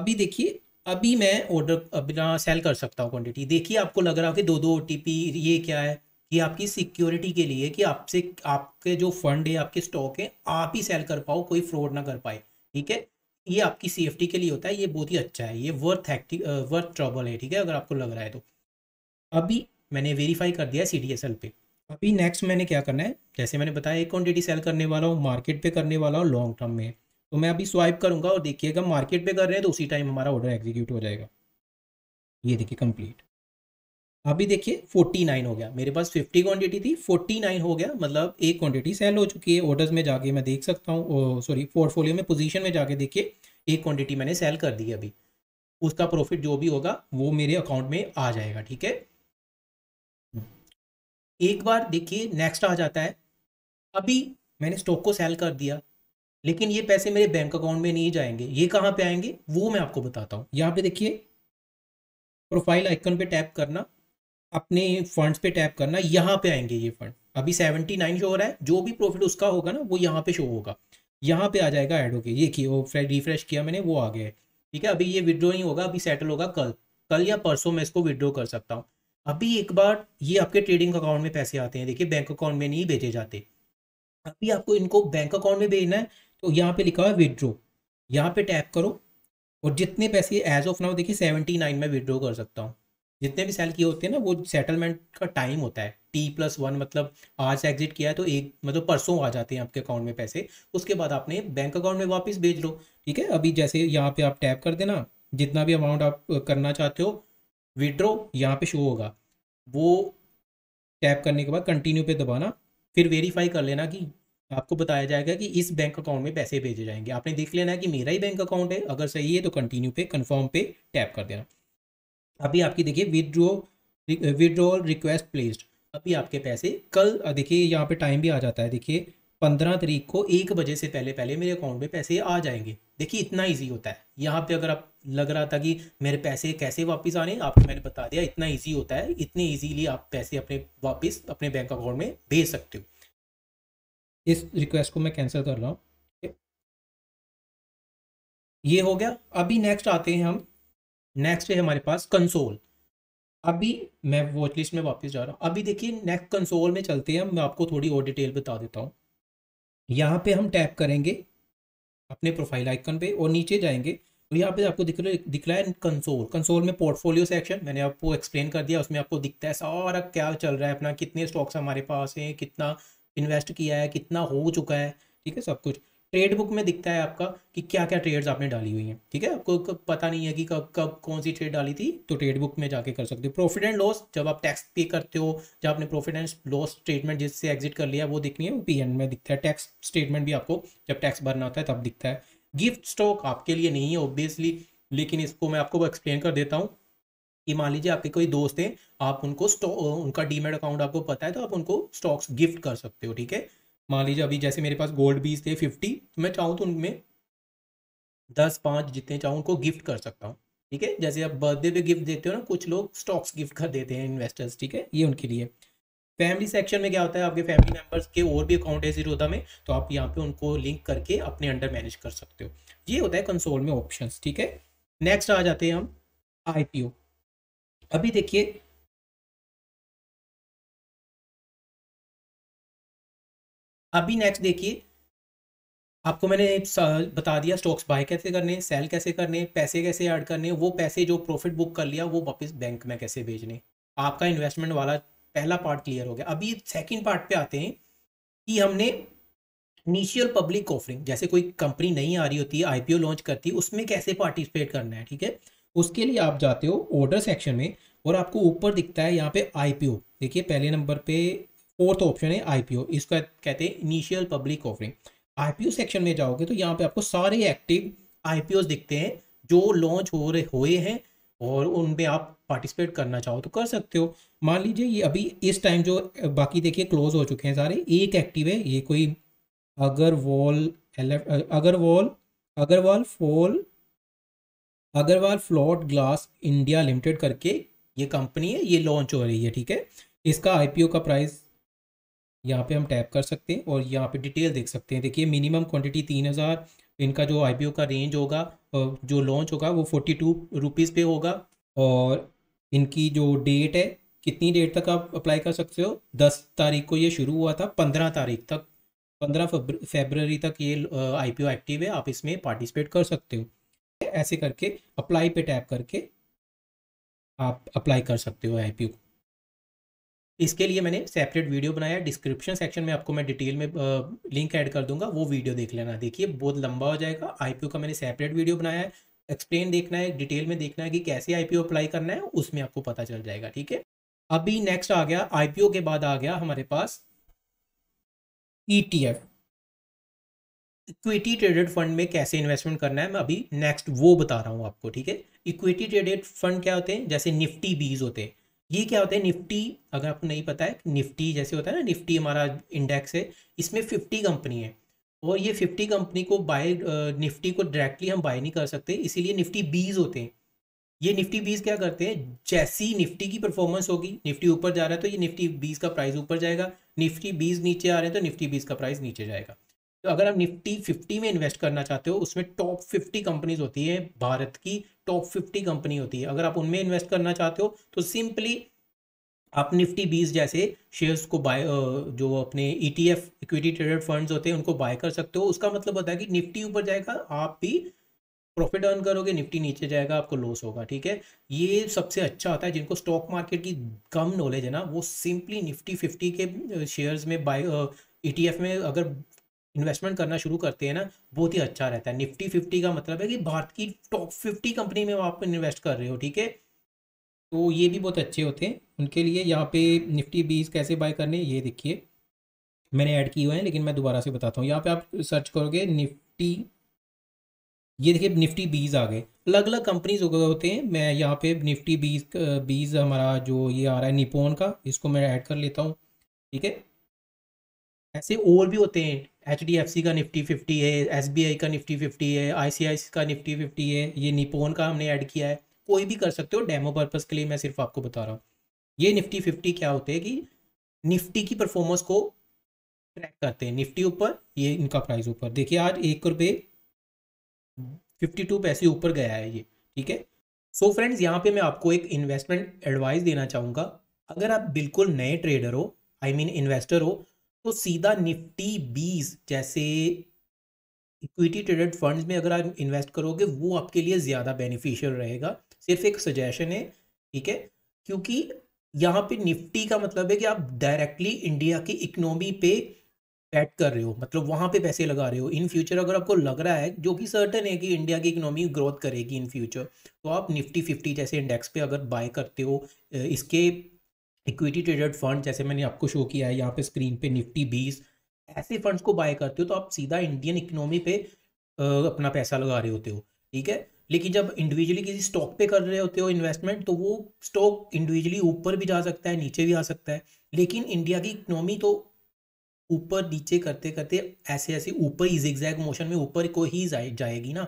अभी देखिए अभी मैं ऑर्डर अपना सेल कर सकता हूँ क्वांटिटी देखिए आपको लग रहा हो कि दो दो ओ ये क्या है ये आपकी सिक्योरिटी के लिए कि आपसे आपके जो फंड है आपके स्टॉक है आप ही सेल कर पाओ कोई फ्रॉड ना कर पाए ठीक है ये आपकी सेफ्टी के लिए होता है ये बहुत ही अच्छा है ये वर्थ एक्टिव वर्थ ट्रबल है ठीक है अगर आपको लग रहा है तो अभी मैंने वेरीफाई कर दिया है सी डी एस एल पे अभी नेक्स्ट मैंने क्या करना है जैसे मैंने बताया एक क्वांटिटी सेल करने वाला हूँ मार्केट पे करने वाला हूँ लॉन्ग टर्म में तो मैं अभी स्वाइप करूँगा और देखिएगा मार्केट पे कर रहे हैं तो उसी टाइम हमारा ऑर्डर एग्जीक्यूट हो जाएगा ये देखिए कंप्लीट अभी देखिए 49 हो गया मेरे पास 50 क्वांटिटी थी 49 हो गया मतलब एक क्वांटिटी सेल हो चुकी है ऑर्डर्स में जाके मैं देख सकता हूँ सॉरी पोर्टफोलियो में पोजीशन में जाके देखिए एक क्वांटिटी मैंने सेल कर दी अभी उसका प्रॉफिट जो भी होगा वो मेरे अकाउंट में आ जाएगा ठीक है एक बार देखिए नेक्स्ट आ जाता है अभी मैंने स्टॉक को सेल कर दिया लेकिन ये पैसे मेरे बैंक अकाउंट में नहीं जाएंगे ये कहाँ पे आएंगे वो मैं आपको बताता हूँ यहाँ पे देखिए प्रोफाइल आइकन पे टैप करना अपने फंड्स पे टैप करना यहाँ पे आएंगे ये फंड अभी सेवेंटी नाइन शो हो रहा है जो भी प्रॉफिट उसका होगा ना वो यहाँ पे शो होगा यहाँ पे आ जाएगा एड होके ये की वो रिफ्रेश किया मैंने वो आ गया है ठीक है अभी ये विड्रो नहीं होगा अभी सेटल होगा कल कल या परसों मैं इसको विड्रो कर सकता हूँ अभी एक बार ये आपके ट्रेडिंग अकाउंट में पैसे आते हैं देखिए बैंक अकाउंट में नहीं भेजे जाते अभी आपको इनको बैंक अकाउंट में भेजना है तो यहाँ पे लिखा हुआ विड्रो यहाँ पे टैप करो और जितने पैसे एज ऑफ नाउ देखिए सेवेंटी नाइन में विदड्रो कर सकता हूँ जितने भी सेल किए होते हैं ना वो सेटलमेंट का टाइम होता है टी प्लस वन मतलब आज एग्जिट किया है तो एक मतलब परसों आ जाते हैं आपके अकाउंट में पैसे उसके बाद आपने बैंक अकाउंट में वापस भेज लो ठीक है अभी जैसे यहाँ पे आप टैप कर देना जितना भी अमाउंट आप करना चाहते हो विड्रो यहाँ पे शो होगा वो टैप करने के बाद कंटिन्यू पे दबाना फिर वेरीफाई कर लेना कि आपको बताया जाएगा कि इस बैंक अकाउंट में पैसे भेजे जाएंगे आपने देख लेना है कि मेरा ही बैंक अकाउंट है अगर सही है तो कंटिन्यू पे कंफर्म पे टैप कर देना अभी आपकी देखिए विदड्रो विदड्रॉल रिक्वेस्ट प्लेस्ड अभी आपके पैसे कल देखिए यहाँ पे टाइम भी आ जाता है देखिए पंद्रह तारीख को एक बजे से पहले पहले मेरे अकाउंट में पैसे आ जाएंगे देखिए इतना ईजी होता है यहाँ पर अगर आप लग रहा था कि मेरे पैसे कैसे वापस आने आपको मैंने बता दिया इतना ईजी होता है इतने ईजीली आप पैसे अपने वापस अपने बैंक अकाउंट में भेज सकते हो इस रिक्वेस्ट को मैं कैंसिल कर रहा हूँ ये हो गया अभी नेक्स्ट आते हैं हम नेक्स्ट है हमारे पास कंसोल अभी मैं वॉच लिस्ट में वापस जा रहा हूँ अभी देखिए नेक्स्ट कंसोल में चलते हैं मैं आपको थोड़ी और डिटेल बता देता हूँ यहाँ पे हम टैप करेंगे अपने प्रोफाइल आइकन पे और नीचे जाएंगे तो यहाँ पे आपको दिख रहा दिख रहा है कंसोल कंसोल में पोर्टफोलियो सेक्शन मैंने आपको एक्सप्लेन कर दिया उसमें आपको दिखता है सारा क्या चल रहा है अपना कितने स्टॉक्स हमारे पास हैं कितना इन्वेस्ट किया है कितना हो चुका है ठीक है सब कुछ ट्रेड बुक में दिखता है आपका कि क्या क्या ट्रेड्स आपने डाली हुई हैं ठीक है आपको पता नहीं है कि कब कब कौन सी ट्रेड डाली थी तो ट्रेड बुक में जाके कर सकते हो प्रॉफिट एंड लॉस जब आप टैक्स पे करते हो जब आपने प्रॉफिट एंड लॉस स्टेटमेंट जिससे एग्जिट कर लिया वो दिखनी है वो पी में दिखता है टैक्स स्टेटमेंट भी आपको जब टैक्स भरना होता है तब दिखता है गिफ्ट स्टॉक आपके लिए नहीं है ऑब्वियसली लेकिन इसको मैं आपको एक्सप्लेन कर देता हूँ कि मान लीजिए आपके कोई दोस्त हैं आप उनको उनका डीमेट अकाउंट आपको पता है तो आप उनको स्टॉक्स गिफ्ट कर सकते हो ठीक है मान लीजिए अभी जैसे मेरे पास गोल्ड बीज थे फिफ्टी तो मैं चाहूँ तो उनमें दस पाँच जितने चाहूँ उनको गिफ्ट कर सकता हूँ ठीक है जैसे आप बर्थडे पे गिफ्ट देते हो ना कुछ लोग स्टॉक्स गिफ्ट कर देते हैं इन्वेस्टर्स ठीक है ये उनके लिए फैमिली सेक्शन में क्या होता है आपके फैमिली मेम्बर्स के और भी अकाउंट है जीरोधा में तो आप यहाँ पे उनको लिंक करके अपने अंडर मैनेज कर सकते हो ये होता है कंसोल में ऑप्शंस ठीक है नेक्स्ट आ जाते हैं हम आईपीओ अभी देखिए अभी नेक्स्ट देखिए आपको मैंने बता दिया स्टॉक्स बाय कैसे करने सेल कैसे करने पैसे कैसे ऐड करने वो पैसे जो प्रॉफिट बुक कर लिया वो वापस बैंक में कैसे भेजने आपका इन्वेस्टमेंट वाला पहला पार्ट क्लियर हो गया अभी सेकंड पार्ट पे आते हैं कि हमने इनिशियल पब्लिक ऑफरिंग जैसे कोई कंपनी नहीं आ रही होती आईपीओ लॉन्च करती उसमें कैसे पार्टिसिपेट करना है ठीक है उसके लिए आप जाते हो ऑर्डर सेक्शन में और आपको ऊपर दिखता है यहाँ पे आईपीओ देखिए पहले नंबर पे फोर्थ ऑप्शन है आईपीओ इसका कहते हैं initial public offering IPO section में जाओगे तो यहाँ पे आपको सारे एक्टिव आईपीओ दिखते हैं जो लॉन्च हो रहे हुए हैं और उनमें आप पार्टिसिपेट करना चाहो तो कर सकते हो मान लीजिए ये अभी इस टाइम जो बाकी देखिए क्लोज हो चुके हैं सारे एक एक्टिव है ये कोई अगरवाल एल अगरवाल अगरवाल फॉल Agrawal float glass India limited करके ये कंपनी है ये लॉन्च हो रही है ठीक है इसका आईपीओ का प्राइस यहाँ पे हम टैप कर सकते हैं और यहाँ पे डिटेल देख सकते हैं देखिए मिनिमम क्वांटिटी तीन हज़ार इनका जो आईपीओ का रेंज होगा जो लॉन्च होगा वो फोर्टी टू रुपीज़ पे होगा और इनकी जो डेट है कितनी डेट तक आप अप्लाई कर सकते हो दस तारीख को ये शुरू हुआ था पंद्रह तारीख तक पंद्रह फेबररी तक ये आई एक्टिव है आप इसमें पार्टिसिपेट कर सकते हो ऐसे करके अप्लाई पे टैप करके आप अप्लाई कर सकते हो आई को इसके लिए मैंने सेपरेट वीडियो बनाया डिस्क्रिप्शन सेक्शन में आपको मैं डिटेल में लिंक ऐड कर दूंगा वो वीडियो देख लेना देखिए बहुत लंबा हो जाएगा आईपीओ का मैंने सेपरेट वीडियो बनाया है एक्सप्लेन देखना है डिटेल में देखना है कि कैसे आईपीओ अप्लाई करना है उसमें आपको पता चल जाएगा ठीक है अभी नेक्स्ट आ गया आईपीओ के बाद आ गया हमारे पास ETF e equity traded fund में कैसे इन्वेस्टमेंट करना है मैं अभी नेक्स्ट वो बता रहा हूँ आपको ठीक है इक्विटी ट्रेडेड फंड क्या होते हैं जैसे निफ्टी बीज होते हैं ये क्या होते हैं निफ्टी अगर आपको नहीं पता है निफ्टी जैसे होता है ना निफ्टी हमारा इंडेक्स है इसमें फिफ्टी कंपनी है और ये फिफ्टी कंपनी को बाय निफ्टी को डायरेक्टली हम बाय नहीं कर सकते इसीलिए निफ्टी बीज होते हैं ये निफ्टी बीज क्या करते हैं जैसी निफ्टी की परफॉर्मेंस होगी निफ्टी ऊपर जा रहा है तो ये निफ्टी बीज का प्राइस ऊपर जाएगा निफ्टी बीज नीचे आ रहे हैं तो निफ्टी बीज का प्राइस नीचे जाएगा तो अगर आप निफ्टी फिफ्टी में इन्वेस्ट करना चाहते हो उसमें टॉप फिफ्टी कंपनीज होती है भारत की टॉप फिफ्टी कंपनी होती है अगर आप उनमें इन्वेस्ट करना चाहते हो तो सिंपली आप निफ्टी बीस जैसे शेयर्स को बाय जो अपने E T F equity traded funds होते हैं उनको बाय कर सकते हो उसका मतलब होता है कि निफ्टी ऊपर जाएगा आप भी प्रॉफिट अर्न करोगे निफ्टी नीचे जाएगा आपको लॉस होगा ठीक है ये सबसे अच्छा होता है जिनको स्टॉक मार्केट की कम नॉलेज है ना वो सिंपली निफ्टी फिफ्टी के शेयर्स में बाय ई e में अगर इन्वेस्टमेंट करना शुरू करते हैं ना बहुत ही अच्छा रहता है निफ्टी फिफ्टी का मतलब है कि भारत की टॉप फिफ्टी कंपनी में आप इन्वेस्ट कर रहे हो ठीक है तो ये भी बहुत अच्छे होते हैं उनके लिए यहाँ पे निफ्टी बीस कैसे बाय करने ये देखिए मैंने ऐड किए हुए हैं लेकिन मैं दोबारा से बताता हूँ यहाँ पे आप सर्च करोगे निफ्टी ये देखिए निफ्टी बीज आ गए अलग अलग कंपनीज हो गए होते हैं मैं यहाँ पे निफ्टी बीज बीज हमारा जो ये आ रहा है निपोन का इसको मैं ऐड कर लेता हूँ ठीक है ऐसे और भी होते हैं एच डी एफ सी का निफ्टी फिफ्टी है एस बी आई का निफ्टी फिफ्टी है आई सी सी आई का निफ्टी फिफ्टी है ये निपोन का हमने ऐड किया है कोई भी कर सकते हो डेमो पर्पज़ के लिए मैं सिर्फ आपको बता रहा हूँ ये निफ्टी फिफ्टी क्या होते हैं कि निफ्टी की परफॉर्मेंस को ट्रैक करते हैं निफ्टी ऊपर ये इनका प्राइस ऊपर देखिए आज एक रुपये फिफ्टी टू पैसे ऊपर गया है ये ठीक है सो फ्रेंड्स यहाँ पे मैं आपको एक इन्वेस्टमेंट एडवाइस देना चाहूँगा अगर आप बिल्कुल नए ट्रेडर हो आई मीन इन्वेस्टर हो तो सीधा निफ्टी बीस जैसे इक्विटी ट्रेडेड फंड्स में अगर आप इन्वेस्ट करोगे वो आपके लिए ज़्यादा बेनिफिशियल रहेगा सिर्फ एक सजेशन है ठीक है क्योंकि यहाँ पे निफ्टी का मतलब है कि आप डायरेक्टली इंडिया की इकनॉमी पे बैट कर रहे हो मतलब वहाँ पे पैसे लगा रहे हो इन फ्यूचर अगर आपको लग रहा है जो कि सर्टन है कि इंडिया की इकनॉमी ग्रोथ करेगी इन फ्यूचर तो आप निफ्टी फिफ्टी जैसे इंडेक्स पे अगर बाय करते हो इसके इक्विटी ट्रेडेड फंड जैसे मैंने आपको शो किया है यहाँ पे स्क्रीन पे निफ्टी बीस ऐसे फंड्स को बाय करते हो तो आप सीधा इंडियन इकोनॉमी पे अपना पैसा लगा रहे होते हो ठीक है लेकिन जब इंडिविजुअली किसी स्टॉक पे कर रहे होते हो इन्वेस्टमेंट तो वो स्टॉक इंडिविजुअली ऊपर भी जा सकता है नीचे भी आ सकता है लेकिन इंडिया की इकनॉमी तो ऊपर नीचे करते करते ऐसे ऐसे ऊपर ही एग्जैक्ट मोशन में ऊपर को ही जाए जाएगी ना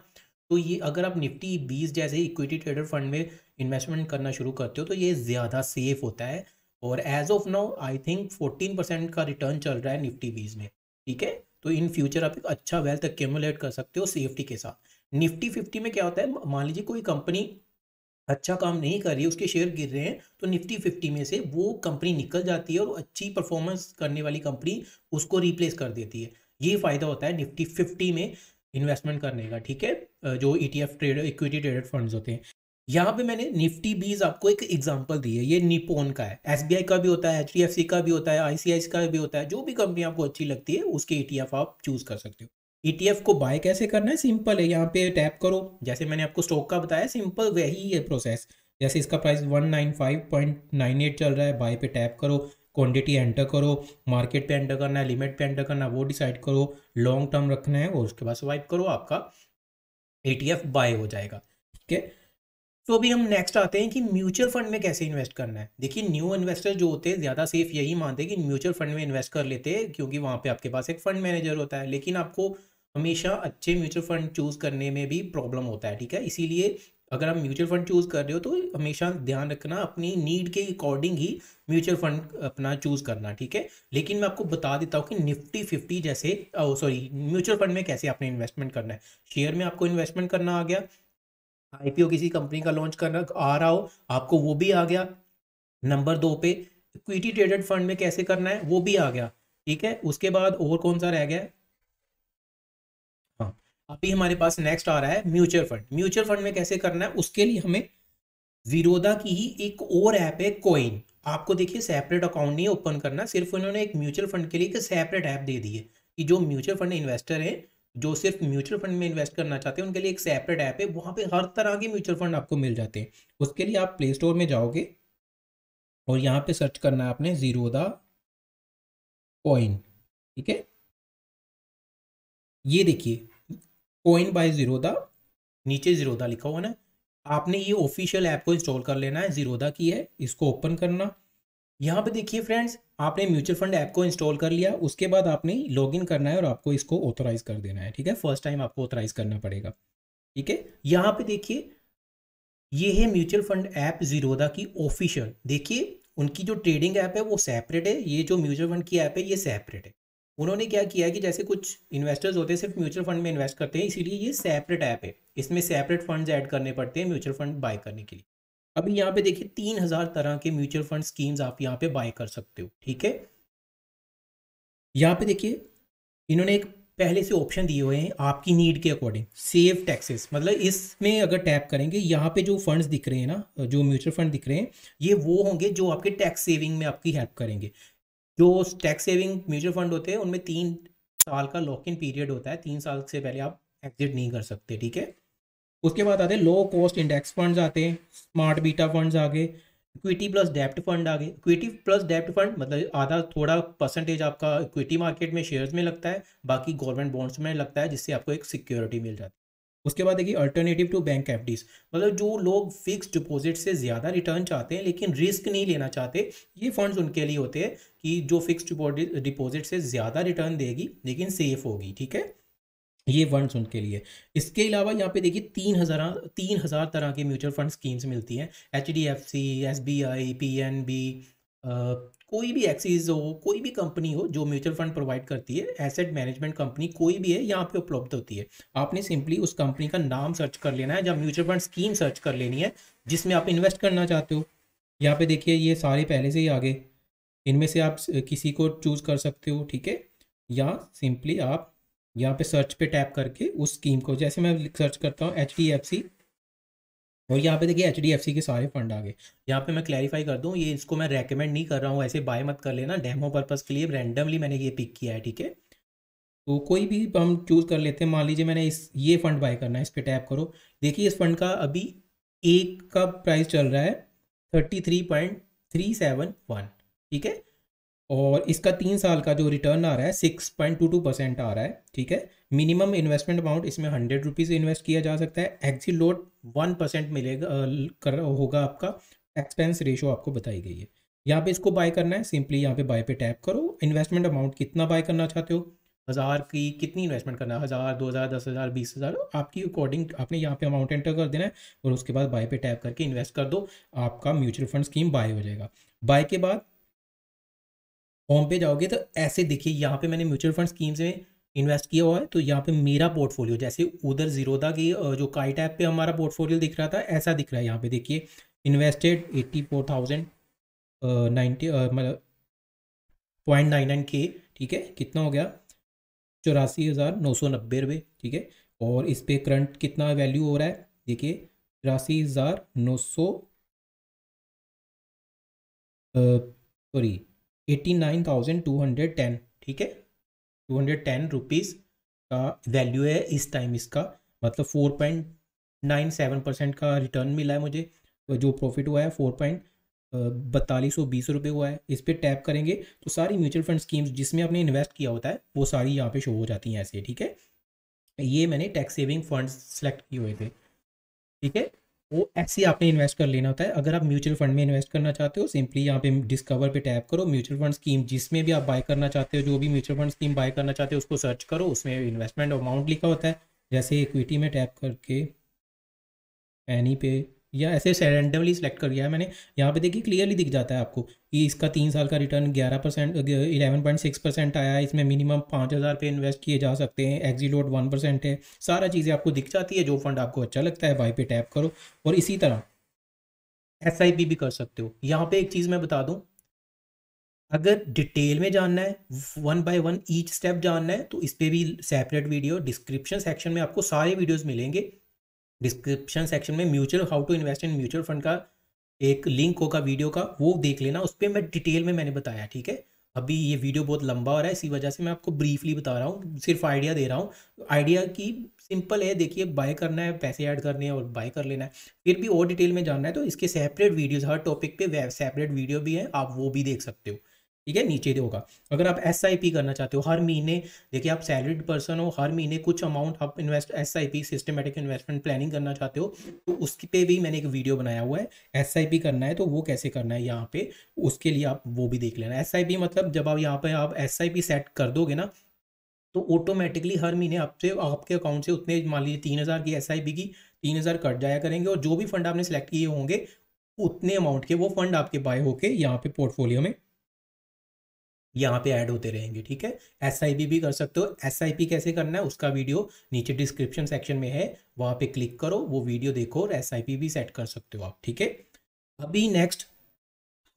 तो ये अगर आप निफ्टी बीस जैसे इक्विटी ट्रेडर फंड में इन्वेस्टमेंट करना शुरू करते हो तो ये ज़्यादा सेफ होता है और as of now I think 14 percent का रिटर्न चल रहा है निफ्टी बीज में ठीक है तो इन फ्यूचर आप एक अच्छा वेल्थ एक्यूमुलेट कर सकते हो सेफ्टी के साथ निफ्टी फिफ्टी में क्या होता है मान लीजिए कोई कंपनी अच्छा काम नहीं कर रही है उसके शेयर गिर रहे हैं तो निफ्टी फिफ्टी में से वो कंपनी निकल जाती है और अच्छी परफॉर्मेंस करने वाली कंपनी उसको रिप्लेस कर देती है ये फ़ायदा होता है निफ्टी फिफ्टी में इन्वेस्टमेंट करने का ठीक है जो E T F trade equity traded funds होते हैं यहाँ पे मैंने निफ्टी बीज आपको एक एग्जांपल दी है ये निपोन का है एसबीआई का भी होता है एच का भी होता है आईसीआई का भी होता है जो भी कंपनी आपको अच्छी लगती है उसके ईटीएफ e आप चूज कर सकते हो ईटीएफ e को बाय कैसे करना है सिंपल है यहाँ पे टैप करो जैसे मैंने आपको स्टॉक का बताया सिंपल वही है प्रोसेस जैसे इसका प्राइस 195.98 चल रहा है बाय पे टैप करो क्वांटिटी एंटर करो मार्केट पे एंटर करना है लिमिट पे एंटर करना है वो डिसाइड करो लॉन्ग टर्म रखना है और उसके बाद स्वाइप करो आपका ई e बाय हो जाएगा ठीक है तो अभी हम नेक्स्ट आते हैं कि म्यूचुअल फंड में कैसे इन्वेस्ट करना है देखिए न्यू इन्वेस्टर जो होते हैं ज़्यादा सेफ यही मानते हैं कि म्यूचुअल फंड में इन्वेस्ट कर लेते हैं क्योंकि वहाँ पे आपके पास एक फंड मैनेजर होता है लेकिन आपको हमेशा अच्छे म्यूचुअल फंड चूज़ करने में भी प्रॉब्लम होता है ठीक है इसीलिए अगर आप म्यूचुअल फंड चूज़ कर रहे हो तो हमेशा ध्यान रखना अपनी नीड के अकॉर्डिंग ही म्यूचुअल फंड अपना चूज़ करना ठीक है लेकिन मैं आपको बता देता हूँ कि निफ्टी फिफ्टी जैसे सॉरी म्यूचुअल फंड में कैसे आपने इन्वेस्टमेंट करना है शेयर में आपको इन्वेस्टमेंट करना आ गया आईपीओ किसी कंपनी का लॉन्च करना आ रहा हो आपको वो भी आ गया नंबर दो पे इक्विटी ट्रेडेड फंड में कैसे करना है वो भी आ गया ठीक है उसके बाद और कौन सा रह गया हाँ अभी हमारे पास नेक्स्ट आ रहा है म्यूचुअल फंड म्यूचुअल फंड में कैसे करना है उसके लिए हमें विरोधा की ही एक और ऐप है कॉइन आपको देखिए सेपरेट अकाउंट नहीं ओपन करना सिर्फ उन्होंने एक म्यूचुअल फंड के लिए एक सेपरेट ऐप दे दी है कि जो म्यूचुअल फंड इन्वेस्टर हैं जो सिर्फ म्यूचुअल फंड में इन्वेस्ट करना चाहते हैं उनके लिए एक सेपरेट ऐप है वहाँ पे हर तरह के म्यूचुअल फंड आपको मिल जाते हैं उसके लिए आप प्ले स्टोर में जाओगे और यहाँ पे सर्च करना है आपने जीरो द कॉइन ठीक है ये देखिए कॉइन बाय जीरो द नीचे जीरो द लिखा हुआ ना आपने ये ऑफिशियल ऐप को इंस्टॉल कर लेना है जीरोदा की है इसको ओपन करना यहाँ पे देखिए फ्रेंड्स आपने म्यूचुअल फंड ऐप को इंस्टॉल कर लिया उसके बाद आपने लॉगिन करना है और आपको इसको ऑथोराइज कर देना है ठीक है फर्स्ट टाइम आपको ऑथोराइज करना पड़ेगा ठीक है यहाँ पे देखिए ये है म्यूचुअल फंड ऐप जीरोदा की ऑफिशियल देखिए उनकी जो ट्रेडिंग ऐप है वो सेपरेट है ये जो म्यूचुअल फंड की ऐप है ये सेपरेट है उन्होंने क्या किया है कि जैसे कुछ इन्वेस्टर्स होते हैं सिर्फ म्यूचुअल फंड में इन्वेस्ट करते हैं इसीलिए ये सेपरेट ऐप है इसमें सेपरेट फंड्स ऐड करने पड़ते हैं म्यूचुअल फंड बाय करने के लिए अभी यहाँ पे देखिए तीन हजार तरह के म्यूचुअल फंड स्कीम्स आप यहाँ पे बाय कर सकते हो ठीक है यहाँ पे देखिए इन्होंने एक पहले से ऑप्शन दिए हुए हैं आपकी नीड के अकॉर्डिंग सेव टैक्सेस मतलब इसमें अगर टैप करेंगे यहाँ पे जो फंड्स दिख रहे हैं ना जो म्यूचुअल फंड दिख रहे हैं ये वो होंगे जो आपके टैक्स सेविंग में आपकी हेल्प करेंगे जो टैक्स सेविंग म्यूचुअल फंड होते हैं उनमें तीन साल का लॉक इन पीरियड होता है तीन साल से पहले आप एग्जिट नहीं कर सकते ठीक है उसके बाद आते हैं लो कॉस्ट इंडेक्स फंड्स आते हैं स्मार्ट बीटा फंड्स आ गए इक्विटी प्लस डेप्ट फंड आ गए इक्विटी प्लस डेप्ट फंड मतलब आधा थोड़ा परसेंटेज आपका इक्विटी मार्केट में शेयर्स में लगता है बाकी गवर्नमेंट बॉन्ड्स में लगता है जिससे आपको एक सिक्योरिटी मिल जाती है उसके बाद देखिए अल्टरनेटिव टू बैंक एफ मतलब जो लोग फिक्स डिपॉजिट से ज़्यादा रिटर्न चाहते हैं लेकिन रिस्क नहीं लेना चाहते ये फंड्स उनके लिए होते हैं कि जो फिक्स डिपॉजिट से ज़्यादा रिटर्न देगी लेकिन सेफ होगी ठीक है ये फंड्स उनके लिए इसके अलावा यहाँ पे देखिए तीन हज़ार तीन हज़ार तरह के म्यूचुअल फंड स्कीम्स मिलती हैं H D F C S B I P N B कोई भी एक्सीज हो कोई भी कंपनी हो जो म्यूचुअल फंड प्रोवाइड करती है एसेट मैनेजमेंट कंपनी कोई भी है यहाँ पे उपलब्ध होती है आपने सिंपली उस कंपनी का नाम सर्च कर लेना है या म्यूचुअल फंड स्कीम सर्च कर लेनी है जिसमें आप इन्वेस्ट करना चाहते हो यहाँ पे देखिए ये सारे पहले से ही आगे इनमें से आप किसी को चूज़ कर सकते हो ठीक है या सिंपली आप यहाँ पे सर्च पे टैप करके उस स्कीम को जैसे मैं सर्च करता हूँ एच डी एफ सी और यहाँ पे देखिए एच डी एफ सी के सारे फंड आ गए यहाँ पे मैं क्लैरिफाई कर दूँ ये इसको मैं रेकमेंड नहीं कर रहा हूँ ऐसे बाय मत कर लेना डेमो पर्पज़ के लिए रैंडमली मैंने ये पिक किया है ठीक है तो कोई भी हम चूज़ कर लेते हैं मान लीजिए मैंने इस ये फंड बाय करना है इस पर टैप करो देखिए इस फंड का अभी एक का प्राइस चल रहा है thirty three point three seven one ठीक है और इसका तीन साल का जो रिटर्न आ रहा है six point two two percent आ रहा है ठीक है मिनिमम इन्वेस्टमेंट अमाउंट इसमें हंड्रेड रुपीज़ इन्वेस्ट किया जा सकता है एग्जिट लोड वन परसेंट मिलेगा कर होगा आपका एक्सपेंस रेशो आपको बताई गई है यहाँ पे इसको बाय करना है सिंपली यहाँ पे बाय पे टैप करो इन्वेस्टमेंट अमाउंट कितना बाय करना चाहते हो हज़ार की कितनी इन्वेस्टमेंट करना है हज़ार दो हज़ार दस हज़ार बीस हज़ार आपकी अकॉर्डिंग आपने यहाँ पे अमाउंट एंटर कर देना है और उसके बाद बाय पे टैप करके इन्वेस्ट कर दो आपका म्यूचुअल फंड स्कीम बाय हो जाएगा बाय के बाद होम पे जाओगे तो ऐसे देखिए यहाँ पे मैंने म्यूचुअल फंड स्कीम्स में इन्वेस्ट किया हुआ है तो यहाँ पे मेरा पोर्टफोलियो जैसे उधर जीरोदा की जो काइट ऐप पे हमारा पोर्टफोलियो दिख रहा था ऐसा दिख रहा है यहाँ पे देखिए invested eighty four thousand ninety मतलब पॉइंट नाइन नाइन के ठीक है कितना हो गया चौरासी हज़ार नौ सौ नब्बे रुपये ठीक है और इस पर करंट कितना वैल्यू हो रहा है देखिए चौरासी हज़ार नौ सौ sorry eighty nine thousand two hundred ten ठीक है टू हंड्रेड टेन रुपीज़ का वैल्यू है इस टाइम इसका मतलब four point nine seven percent का रिटर्न मिला है मुझे तो जो प्रॉफिट हुआ है फोर पॉइंट बत्तालीस सौ बीस रुपये हुआ है इस पर टैप करेंगे तो सारी म्यूचुअल फंड स्कीम्स जिसमें आपने इन्वेस्ट किया होता है वो सारी यहाँ पे शो हो जाती हैं ऐसे ठीक है ये मैंने टैक्स सेविंग फंड सेलेक्ट किए हुए थे ठीक है वो ऐसे ही आपने इन्वेस्ट कर लेना होता है अगर आप म्यूचुअल फंड में इन्वेस्ट करना चाहते हो सिंपली यहाँ पे डिस्कवर पे टैप करो म्यूचुअल फंड स्कीम जिसमें भी आप बाय करना चाहते हो जो भी म्यूचुअल फंड स्कीम बाय करना चाहते हो उसको सर्च करो उसमें इन्वेस्टमेंट अमाउंट लिखा होता है जैसे इक्विटी में टैप करके एनी पे या ऐसे रेंडमली सेलेक्ट कर गया है मैंने यहाँ पे देखिए क्लियरली दिख जाता है आपको कि इसका तीन साल का रिटर्न ग्यारह percent eleven point six percent आया है इसमें मिनिमम पाँच हज़ार पे इन्वेस्ट किए जा सकते हैं एक्जीलोड वन परसेंट है सारा चीज़ें आपको दिख जाती है जो फंड आपको अच्छा लगता है वाई पे टैप करो और इसी तरह एस भी कर सकते हो यहाँ पर एक चीज़ मैं बता दूँ अगर डिटेल में जानना है one by one each step जानना है तो इस पर भी सेपरेट वीडियो डिस्क्रिप्शन सेक्शन में आपको सारे वीडियोज़ मिलेंगे डिस्क्रिप्शन सेक्शन में mutual how to invest in mutual fund का एक लिंक होगा वीडियो का वो देख लेना उस पर मैं डिटेल में मैंने बताया ठीक है अभी ये वीडियो बहुत लंबा हो रहा है इसी वजह से मैं आपको ब्रीफली बता रहा हूँ सिर्फ आइडिया दे रहा हूँ आइडिया की सिंपल है देखिए बाय करना है पैसे ऐड करने हैं और बाय कर लेना है फिर भी और डिटेल में जानना है तो इसके सेपरेट वीडियोज हर टॉपिक पे सेपरेट वीडियो भी है आप वो भी देख सकते हो ठीक है नीचे होगा अगर आप एस करना चाहते हो हर महीने देखिए आप सैलरीड पर्सन हो हर महीने कुछ अमाउंट आप invest S I P systematic investment planning करना चाहते हो तो उसके पे भी मैंने एक वीडियो बनाया हुआ है एस करना है तो वो कैसे करना है यहाँ पे उसके लिए आप वो भी देख लेना एस मतलब जब आप यहाँ पर आप एस सेट कर दोगे ना तो ऑटोमेटिकली हर महीने आपसे आपके अकाउंट से उतने मान लीजिए तीन हज़ार की एस की तीन हज़ार कट जाया करेंगे और जो भी फंड आपने सेलेक्ट किए होंगे उतने अमाउंट के वो फंड आपके बाय होके यहाँ पे पोर्टफोलियो में यहाँ पे ऐड होते रहेंगे ठीक है एस भी कर सकते हो एस कैसे करना है उसका वीडियो नीचे डिस्क्रिप्शन सेक्शन में है वहाँ पे क्लिक करो वो वीडियो देखो और एस भी सेट कर सकते हो आप ठीक है अभी नेक्स्ट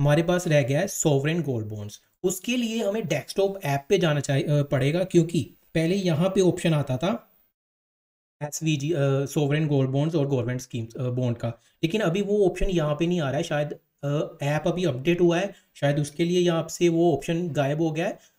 हमारे पास रह गया है सोवरेन गोल्ड बॉन्ड्स उसके लिए हमें डेस्कटॉप ऐप पे जाना चाहिए पड़ेगा क्योंकि पहले यहाँ पे ऑप्शन आता था S V G sovereign gold bonds और गवर्नमेंट स्कीम्स बॉन्ड का लेकिन अभी वो ऑप्शन यहाँ पे नहीं आ रहा है शायद ऐप अभी अपडेट हुआ है शायद उसके लिए यहाँ से वो ऑप्शन गायब हो गया है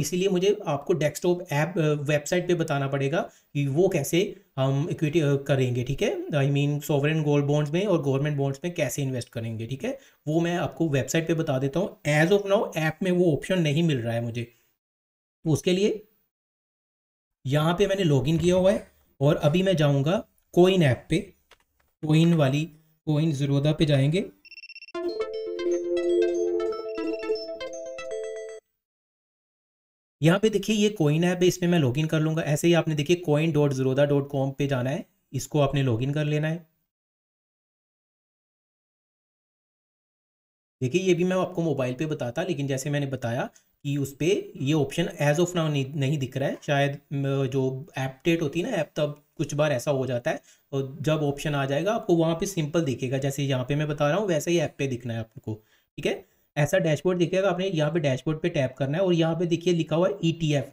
इसीलिए मुझे आपको डेस्कटॉप ऐप वेबसाइट पे बताना पड़ेगा कि वो कैसे हम इक्विटी करेंगे ठीक है I mean sovereign gold bonds में और गवर्नमेंट बॉन्ड्स में कैसे इन्वेस्ट करेंगे ठीक है वो मैं आपको वेबसाइट पे बता देता हूँ एज ऑफ नाउ ऐप में वो ऑप्शन नहीं मिल रहा है मुझे उसके लिए यहाँ पे मैंने लॉग किया हुआ है और अभी मैं जाऊँगा कोइन ऐप पे कोइन वाली कोइन ज़ीरोदा पे जाएंगे यहाँ पे देखिए ये कोइन ऐप है इसमें मैं लॉगिन कर लूंगा ऐसे ही आपने देखिए coin dot Zerodha dot com पे जाना है इसको आपने लॉगिन कर लेना है देखिए ये भी मैं आपको मोबाइल पे बताता लेकिन जैसे मैंने बताया कि उस पर ये ऑप्शन एज ऑफ नाउ नहीं, दिख रहा है शायद जो ऐप होती है ना ऐप तब कुछ बार ऐसा हो जाता है और जब ऑप्शन आ जाएगा आपको वहाँ पे सिंपल दिखेगा जैसे यहाँ पे मैं बता रहा हूँ वैसे ही ऐप पे दिखना है आपको ठीक है ऐसा डैशबोर्ड दिखेगा तो आपने यहाँ पे डैशबोर्ड पे टैप करना है और यहाँ पे देखिए लिखा हुआ है E T F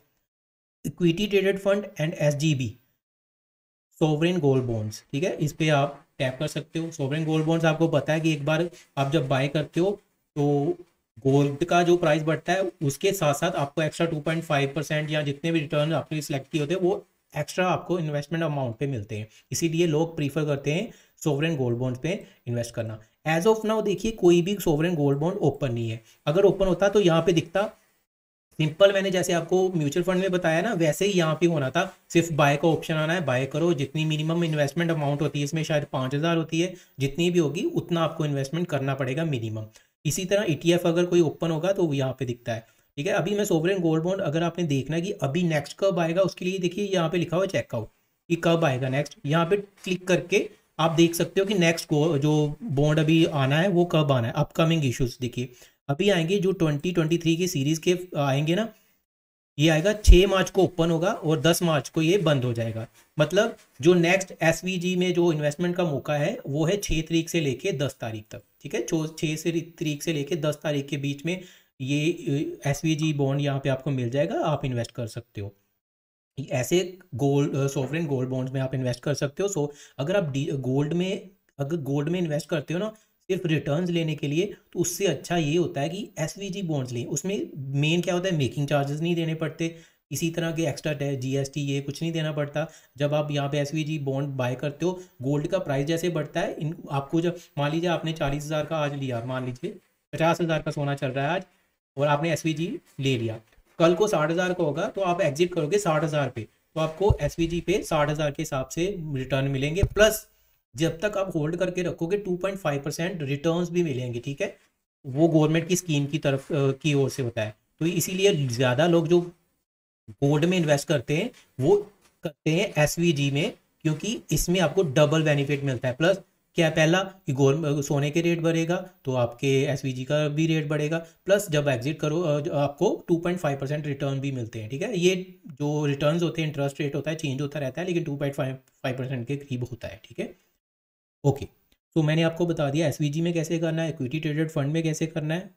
equity traded fund and S G B sovereign gold bonds ठीक है इस पर आप टैप कर सकते हो सोवरेन गोल्ड बॉन्ड्स आपको पता है कि एक बार आप जब बाय करते हो तो गोल्ड का जो प्राइस बढ़ता है उसके साथ साथ आपको extra two point five percent या जितने भी रिटर्न आपने सिलेक्ट किए होते हैं वो एक्स्ट्रा आपको इन्वेस्टमेंट अमाउंट पे मिलते हैं इसीलिए लोग प्रीफर करते हैं सोवरेन गोल्ड बॉन्ड्स पे इन्वेस्ट करना एज ऑफ नाउ देखिए कोई भी सोवरेन गोल्ड बॉन्ड ओपन नहीं है अगर ओपन होता तो यहाँ पे दिखता सिंपल मैंने जैसे आपको म्यूचुअल फंड में बताया ना वैसे ही यहाँ पे होना था सिर्फ बाय का ऑप्शन आना है बाय करो जितनी मिनिमम इन्वेस्टमेंट अमाउंट होती है इसमें शायद पाँच हज़ार होती है जितनी भी होगी उतना आपको इन्वेस्टमेंट करना पड़ेगा मिनिमम इसी तरह ई e अगर कोई ओपन होगा तो यहाँ पे दिखता है ठीक है अभी मैं सोवरेन गोल्ड बॉन्ड अगर आपने देखना कि अभी नेक्स्ट कब आएगा उसके लिए देखिए यहाँ पे लिखा हुआ चेकआउट कि कब आएगा नेक्स्ट यहाँ पे क्लिक करके आप देख सकते हो कि नेक्स्ट को जो बॉन्ड अभी आना है वो कब आना है अपकमिंग इश्यूज देखिए अभी आएंगे जो 2023 की सीरीज के आएंगे ना ये आएगा 6 मार्च को ओपन होगा और 10 मार्च को ये बंद हो जाएगा मतलब जो नेक्स्ट एस में जो इन्वेस्टमेंट का मौका है वो है छः तारीख से लेके दस तारीख तक ठीक है छः से तारीख से लेके दस तारीख के बीच में ये एस बॉन्ड यहाँ पे आपको मिल जाएगा आप इन्वेस्ट कर सकते हो ऐसे गोल्ड सोवरेन गोल्ड बॉन्ड्स में आप इन्वेस्ट कर सकते हो सो अगर आप गोल्ड में अगर गोल्ड में इन्वेस्ट करते हो ना सिर्फ रिटर्न्स लेने के लिए तो उससे अच्छा ये होता है कि एस वी जी बॉन्ड्स लें उसमें मेन क्या होता है मेकिंग चार्जेस नहीं देने पड़ते इसी तरह के एक्स्ट्रा टैक्स जीएसटी ये कुछ नहीं देना पड़ता जब आप यहाँ पे जी बॉन्ड बाय करते हो गोल्ड का प्राइस जैसे बढ़ता है इन आपको जब मान लीजिए आपने चालीस हज़ार का आज लिया मान लीजिए पचास हज़ार का सोना चल रहा है आज और आपने एस ले लिया कल को साठ हज़ार का होगा तो आप एग्जिट करोगे साठ हज़ार पे तो आपको एस पे साठ हज़ार के हिसाब से रिटर्न मिलेंगे प्लस जब तक आप होल्ड करके रखोगे two point five percent return भी मिलेंगे ठीक है वो गवर्नमेंट की स्कीम की तरफ की ओर से होता है तो इसीलिए ज़्यादा लोग जो गोल्ड में इन्वेस्ट करते हैं वो करते हैं एस में क्योंकि इसमें आपको डबल बेनिफिट मिलता है प्लस क्या पहला कि गोल सोने के रेट बढ़ेगा तो आपके एस का भी रेट बढ़ेगा प्लस जब एग्जिट करो आपको 2.5 परसेंट रिटर्न भी मिलते हैं ठीक है ये जो रिटर्न्स होते हैं इंटरेस्ट रेट होता है चेंज होता रहता है लेकिन 2.5 परसेंट के करीब होता है ठीक है ओके तो मैंने आपको बता दिया एस में कैसे करना है इक्विटी ट्रेडेड फंड में कैसे करना है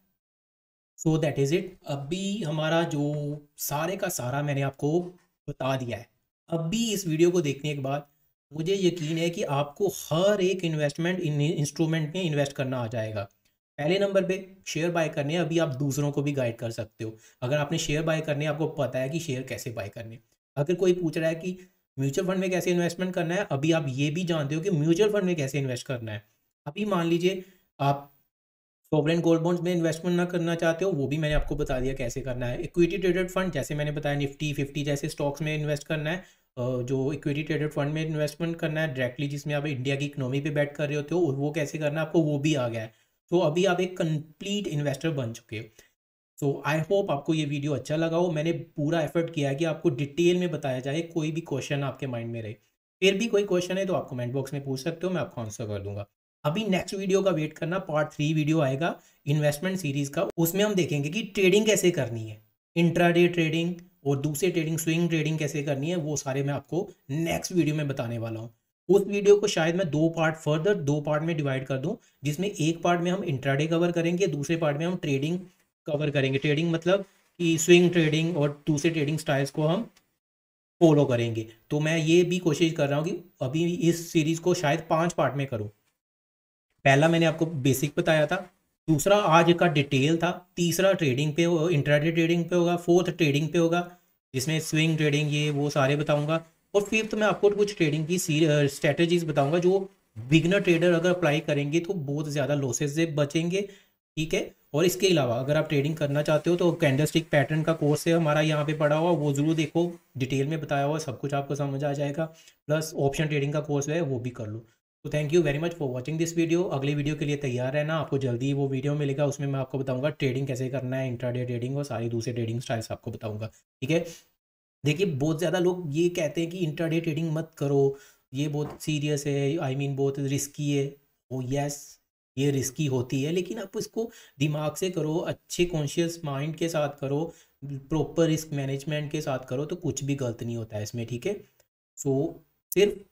सो दैट इज़ इट अभी हमारा जो सारे का सारा मैंने आपको बता दिया है अभी इस वीडियो को देखने के बाद मुझे यकीन है कि आपको हर एक इन्वेस्टमेंट इन इंस्ट्रूमेंट में इन्वेस्ट करना आ जाएगा पहले नंबर पे शेयर बाय करने अभी आप दूसरों को भी गाइड कर सकते हो अगर आपने शेयर बाय करने आपको पता है कि शेयर कैसे बाय करने अगर कोई पूछ रहा है कि म्यूचुअल फंड में कैसे इन्वेस्टमेंट करना है अभी आप ये भी जानते हो कि म्यूचुअल फंड में कैसे इन्वेस्ट करना है अभी मान लीजिए आप सॉवरेन गोल्ड बॉन्ड्स में इन्वेस्टमेंट ना करना चाहते हो वो भी मैंने आपको बता दिया कैसे करना है इक्विटी ट्रेडेड फंड जैसे मैंने बताया निफ्टी फिफ्टी जैसे स्टॉक्स में इन्वेस्ट करना है जो इक्विटी ट्रेडेड फंड में इन्वेस्टमेंट करना है डायरेक्टली जिसमें आप इंडिया की इकोनॉमी पे बैट कर रहे होते हो और वो कैसे करना है आपको वो भी आ गया है तो अभी आप एक कंप्लीट इन्वेस्टर बन चुके हो सो आई होप आपको ये वीडियो अच्छा लगा हो मैंने पूरा एफर्ट किया है कि आपको डिटेल में बताया जाए कोई भी क्वेश्चन आपके माइंड में रहे फिर भी कोई क्वेश्चन है तो आप कमेंट बॉक्स में पूछ सकते हो मैं आपको आंसर कर दूंगा अभी नेक्स्ट वीडियो का वेट करना पार्ट थ्री वीडियो आएगा इन्वेस्टमेंट सीरीज का उसमें हम देखेंगे कि ट्रेडिंग कैसे करनी है इंट्राडे ट्रेडिंग और दूसरे ट्रेडिंग स्विंग ट्रेडिंग कैसे करनी है वो सारे मैं आपको नेक्स्ट वीडियो में बताने वाला हूँ उस वीडियो को शायद मैं दो पार्ट फर्दर दो पार्ट में डिवाइड कर दूँ जिसमें एक पार्ट में हम इंट्राडे कवर करेंगे दूसरे पार्ट में हम ट्रेडिंग कवर करेंगे ट्रेडिंग मतलब कि स्विंग ट्रेडिंग और दूसरे ट्रेडिंग स्टाइल्स को हम फॉलो करेंगे तो मैं ये भी कोशिश कर रहा हूँ कि अभी इस सीरीज़ को शायद पाँच पार्ट में करूँ पहला मैंने आपको बेसिक बताया था दूसरा आज का डिटेल था तीसरा ट्रेडिंग पे इंटरनेट ट्रेडिंग पे होगा फोर्थ ट्रेडिंग पे होगा जिसमें स्विंग ट्रेडिंग ये वो सारे बताऊंगा और फिफ्थ तो मैं आपको कुछ ट्रेडिंग की स्ट्रेटेजीज बताऊंगा जो बिगनर ट्रेडर अगर अप्लाई करेंगे तो बहुत ज़्यादा लॉसेज से बचेंगे ठीक है और इसके अलावा अगर आप ट्रेडिंग करना चाहते हो तो कैंडलस्टिक पैटर्न का कोर्स है हमारा यहाँ पे पड़ा हुआ वो जरूर देखो डिटेल में बताया हुआ सब कुछ आपको समझ आ जाएगा प्लस ऑप्शन ट्रेडिंग का कोर्स है वो भी कर लो तो thank you very much for watching this video अगली वीडियो के लिए तैयार रहना आपको जल्दी वो वीडियो मिलेगा उसमें मैं आपको बताऊंगा ट्रेडिंग कैसे करना है इंट्राडे ट्रेडिंग और सारी दूसरे ट्रेडिंग स्टाइल्स आपको बताऊंगा ठीक है देखिए बहुत ज़्यादा लोग ये कहते हैं कि इंट्राडे ट्रेडिंग मत करो ये बहुत सीरियस है आई I मीन mean, बहुत रिस्की है वो oh यस ये रिस्की होती है लेकिन आप इसको दिमाग से करो अच्छे कॉन्शियस माइंड के साथ करो प्रॉपर रिस्क मैनेजमेंट के साथ करो तो कुछ भी गलत नहीं होता है इसमें ठीक है सो सिर्फ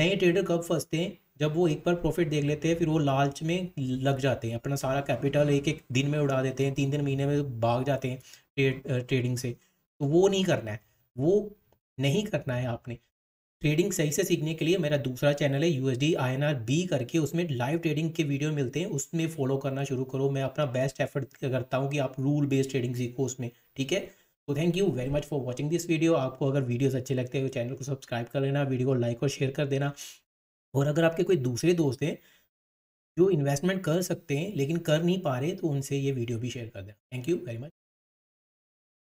नए ट्रेडर कब फंसते हैं जब वो एक बार प्रॉफिट देख लेते हैं फिर वो लालच में लग जाते हैं अपना सारा कैपिटल एक एक दिन में उड़ा देते हैं तीन तीन महीने में भाग जाते हैं ट्रेड ट्रेडिंग से तो वो नहीं करना है वो नहीं करना है आपने ट्रेडिंग सही से सीखने के लिए मेरा दूसरा चैनल है U S D I N R B करके उसमें लाइव ट्रेडिंग के वीडियो मिलते हैं उसमें फॉलो करना शुरू करो मैं अपना बेस्ट एफर्ट करता हूँ कि आप रूल बेस्ड ट्रेडिंग सीखो उसमें ठीक है तो thank you very much for watching this video आपको अगर वीडियोस अच्छे लगते हैं तो चैनल को सब्सक्राइब कर लेना वीडियो को लाइक और शेयर कर देना और अगर आपके कोई दूसरे दोस्त हैं जो इन्वेस्टमेंट कर सकते हैं लेकिन कर नहीं पा रहे तो उनसे ये वीडियो भी शेयर कर दें थैंक यू वेरी मच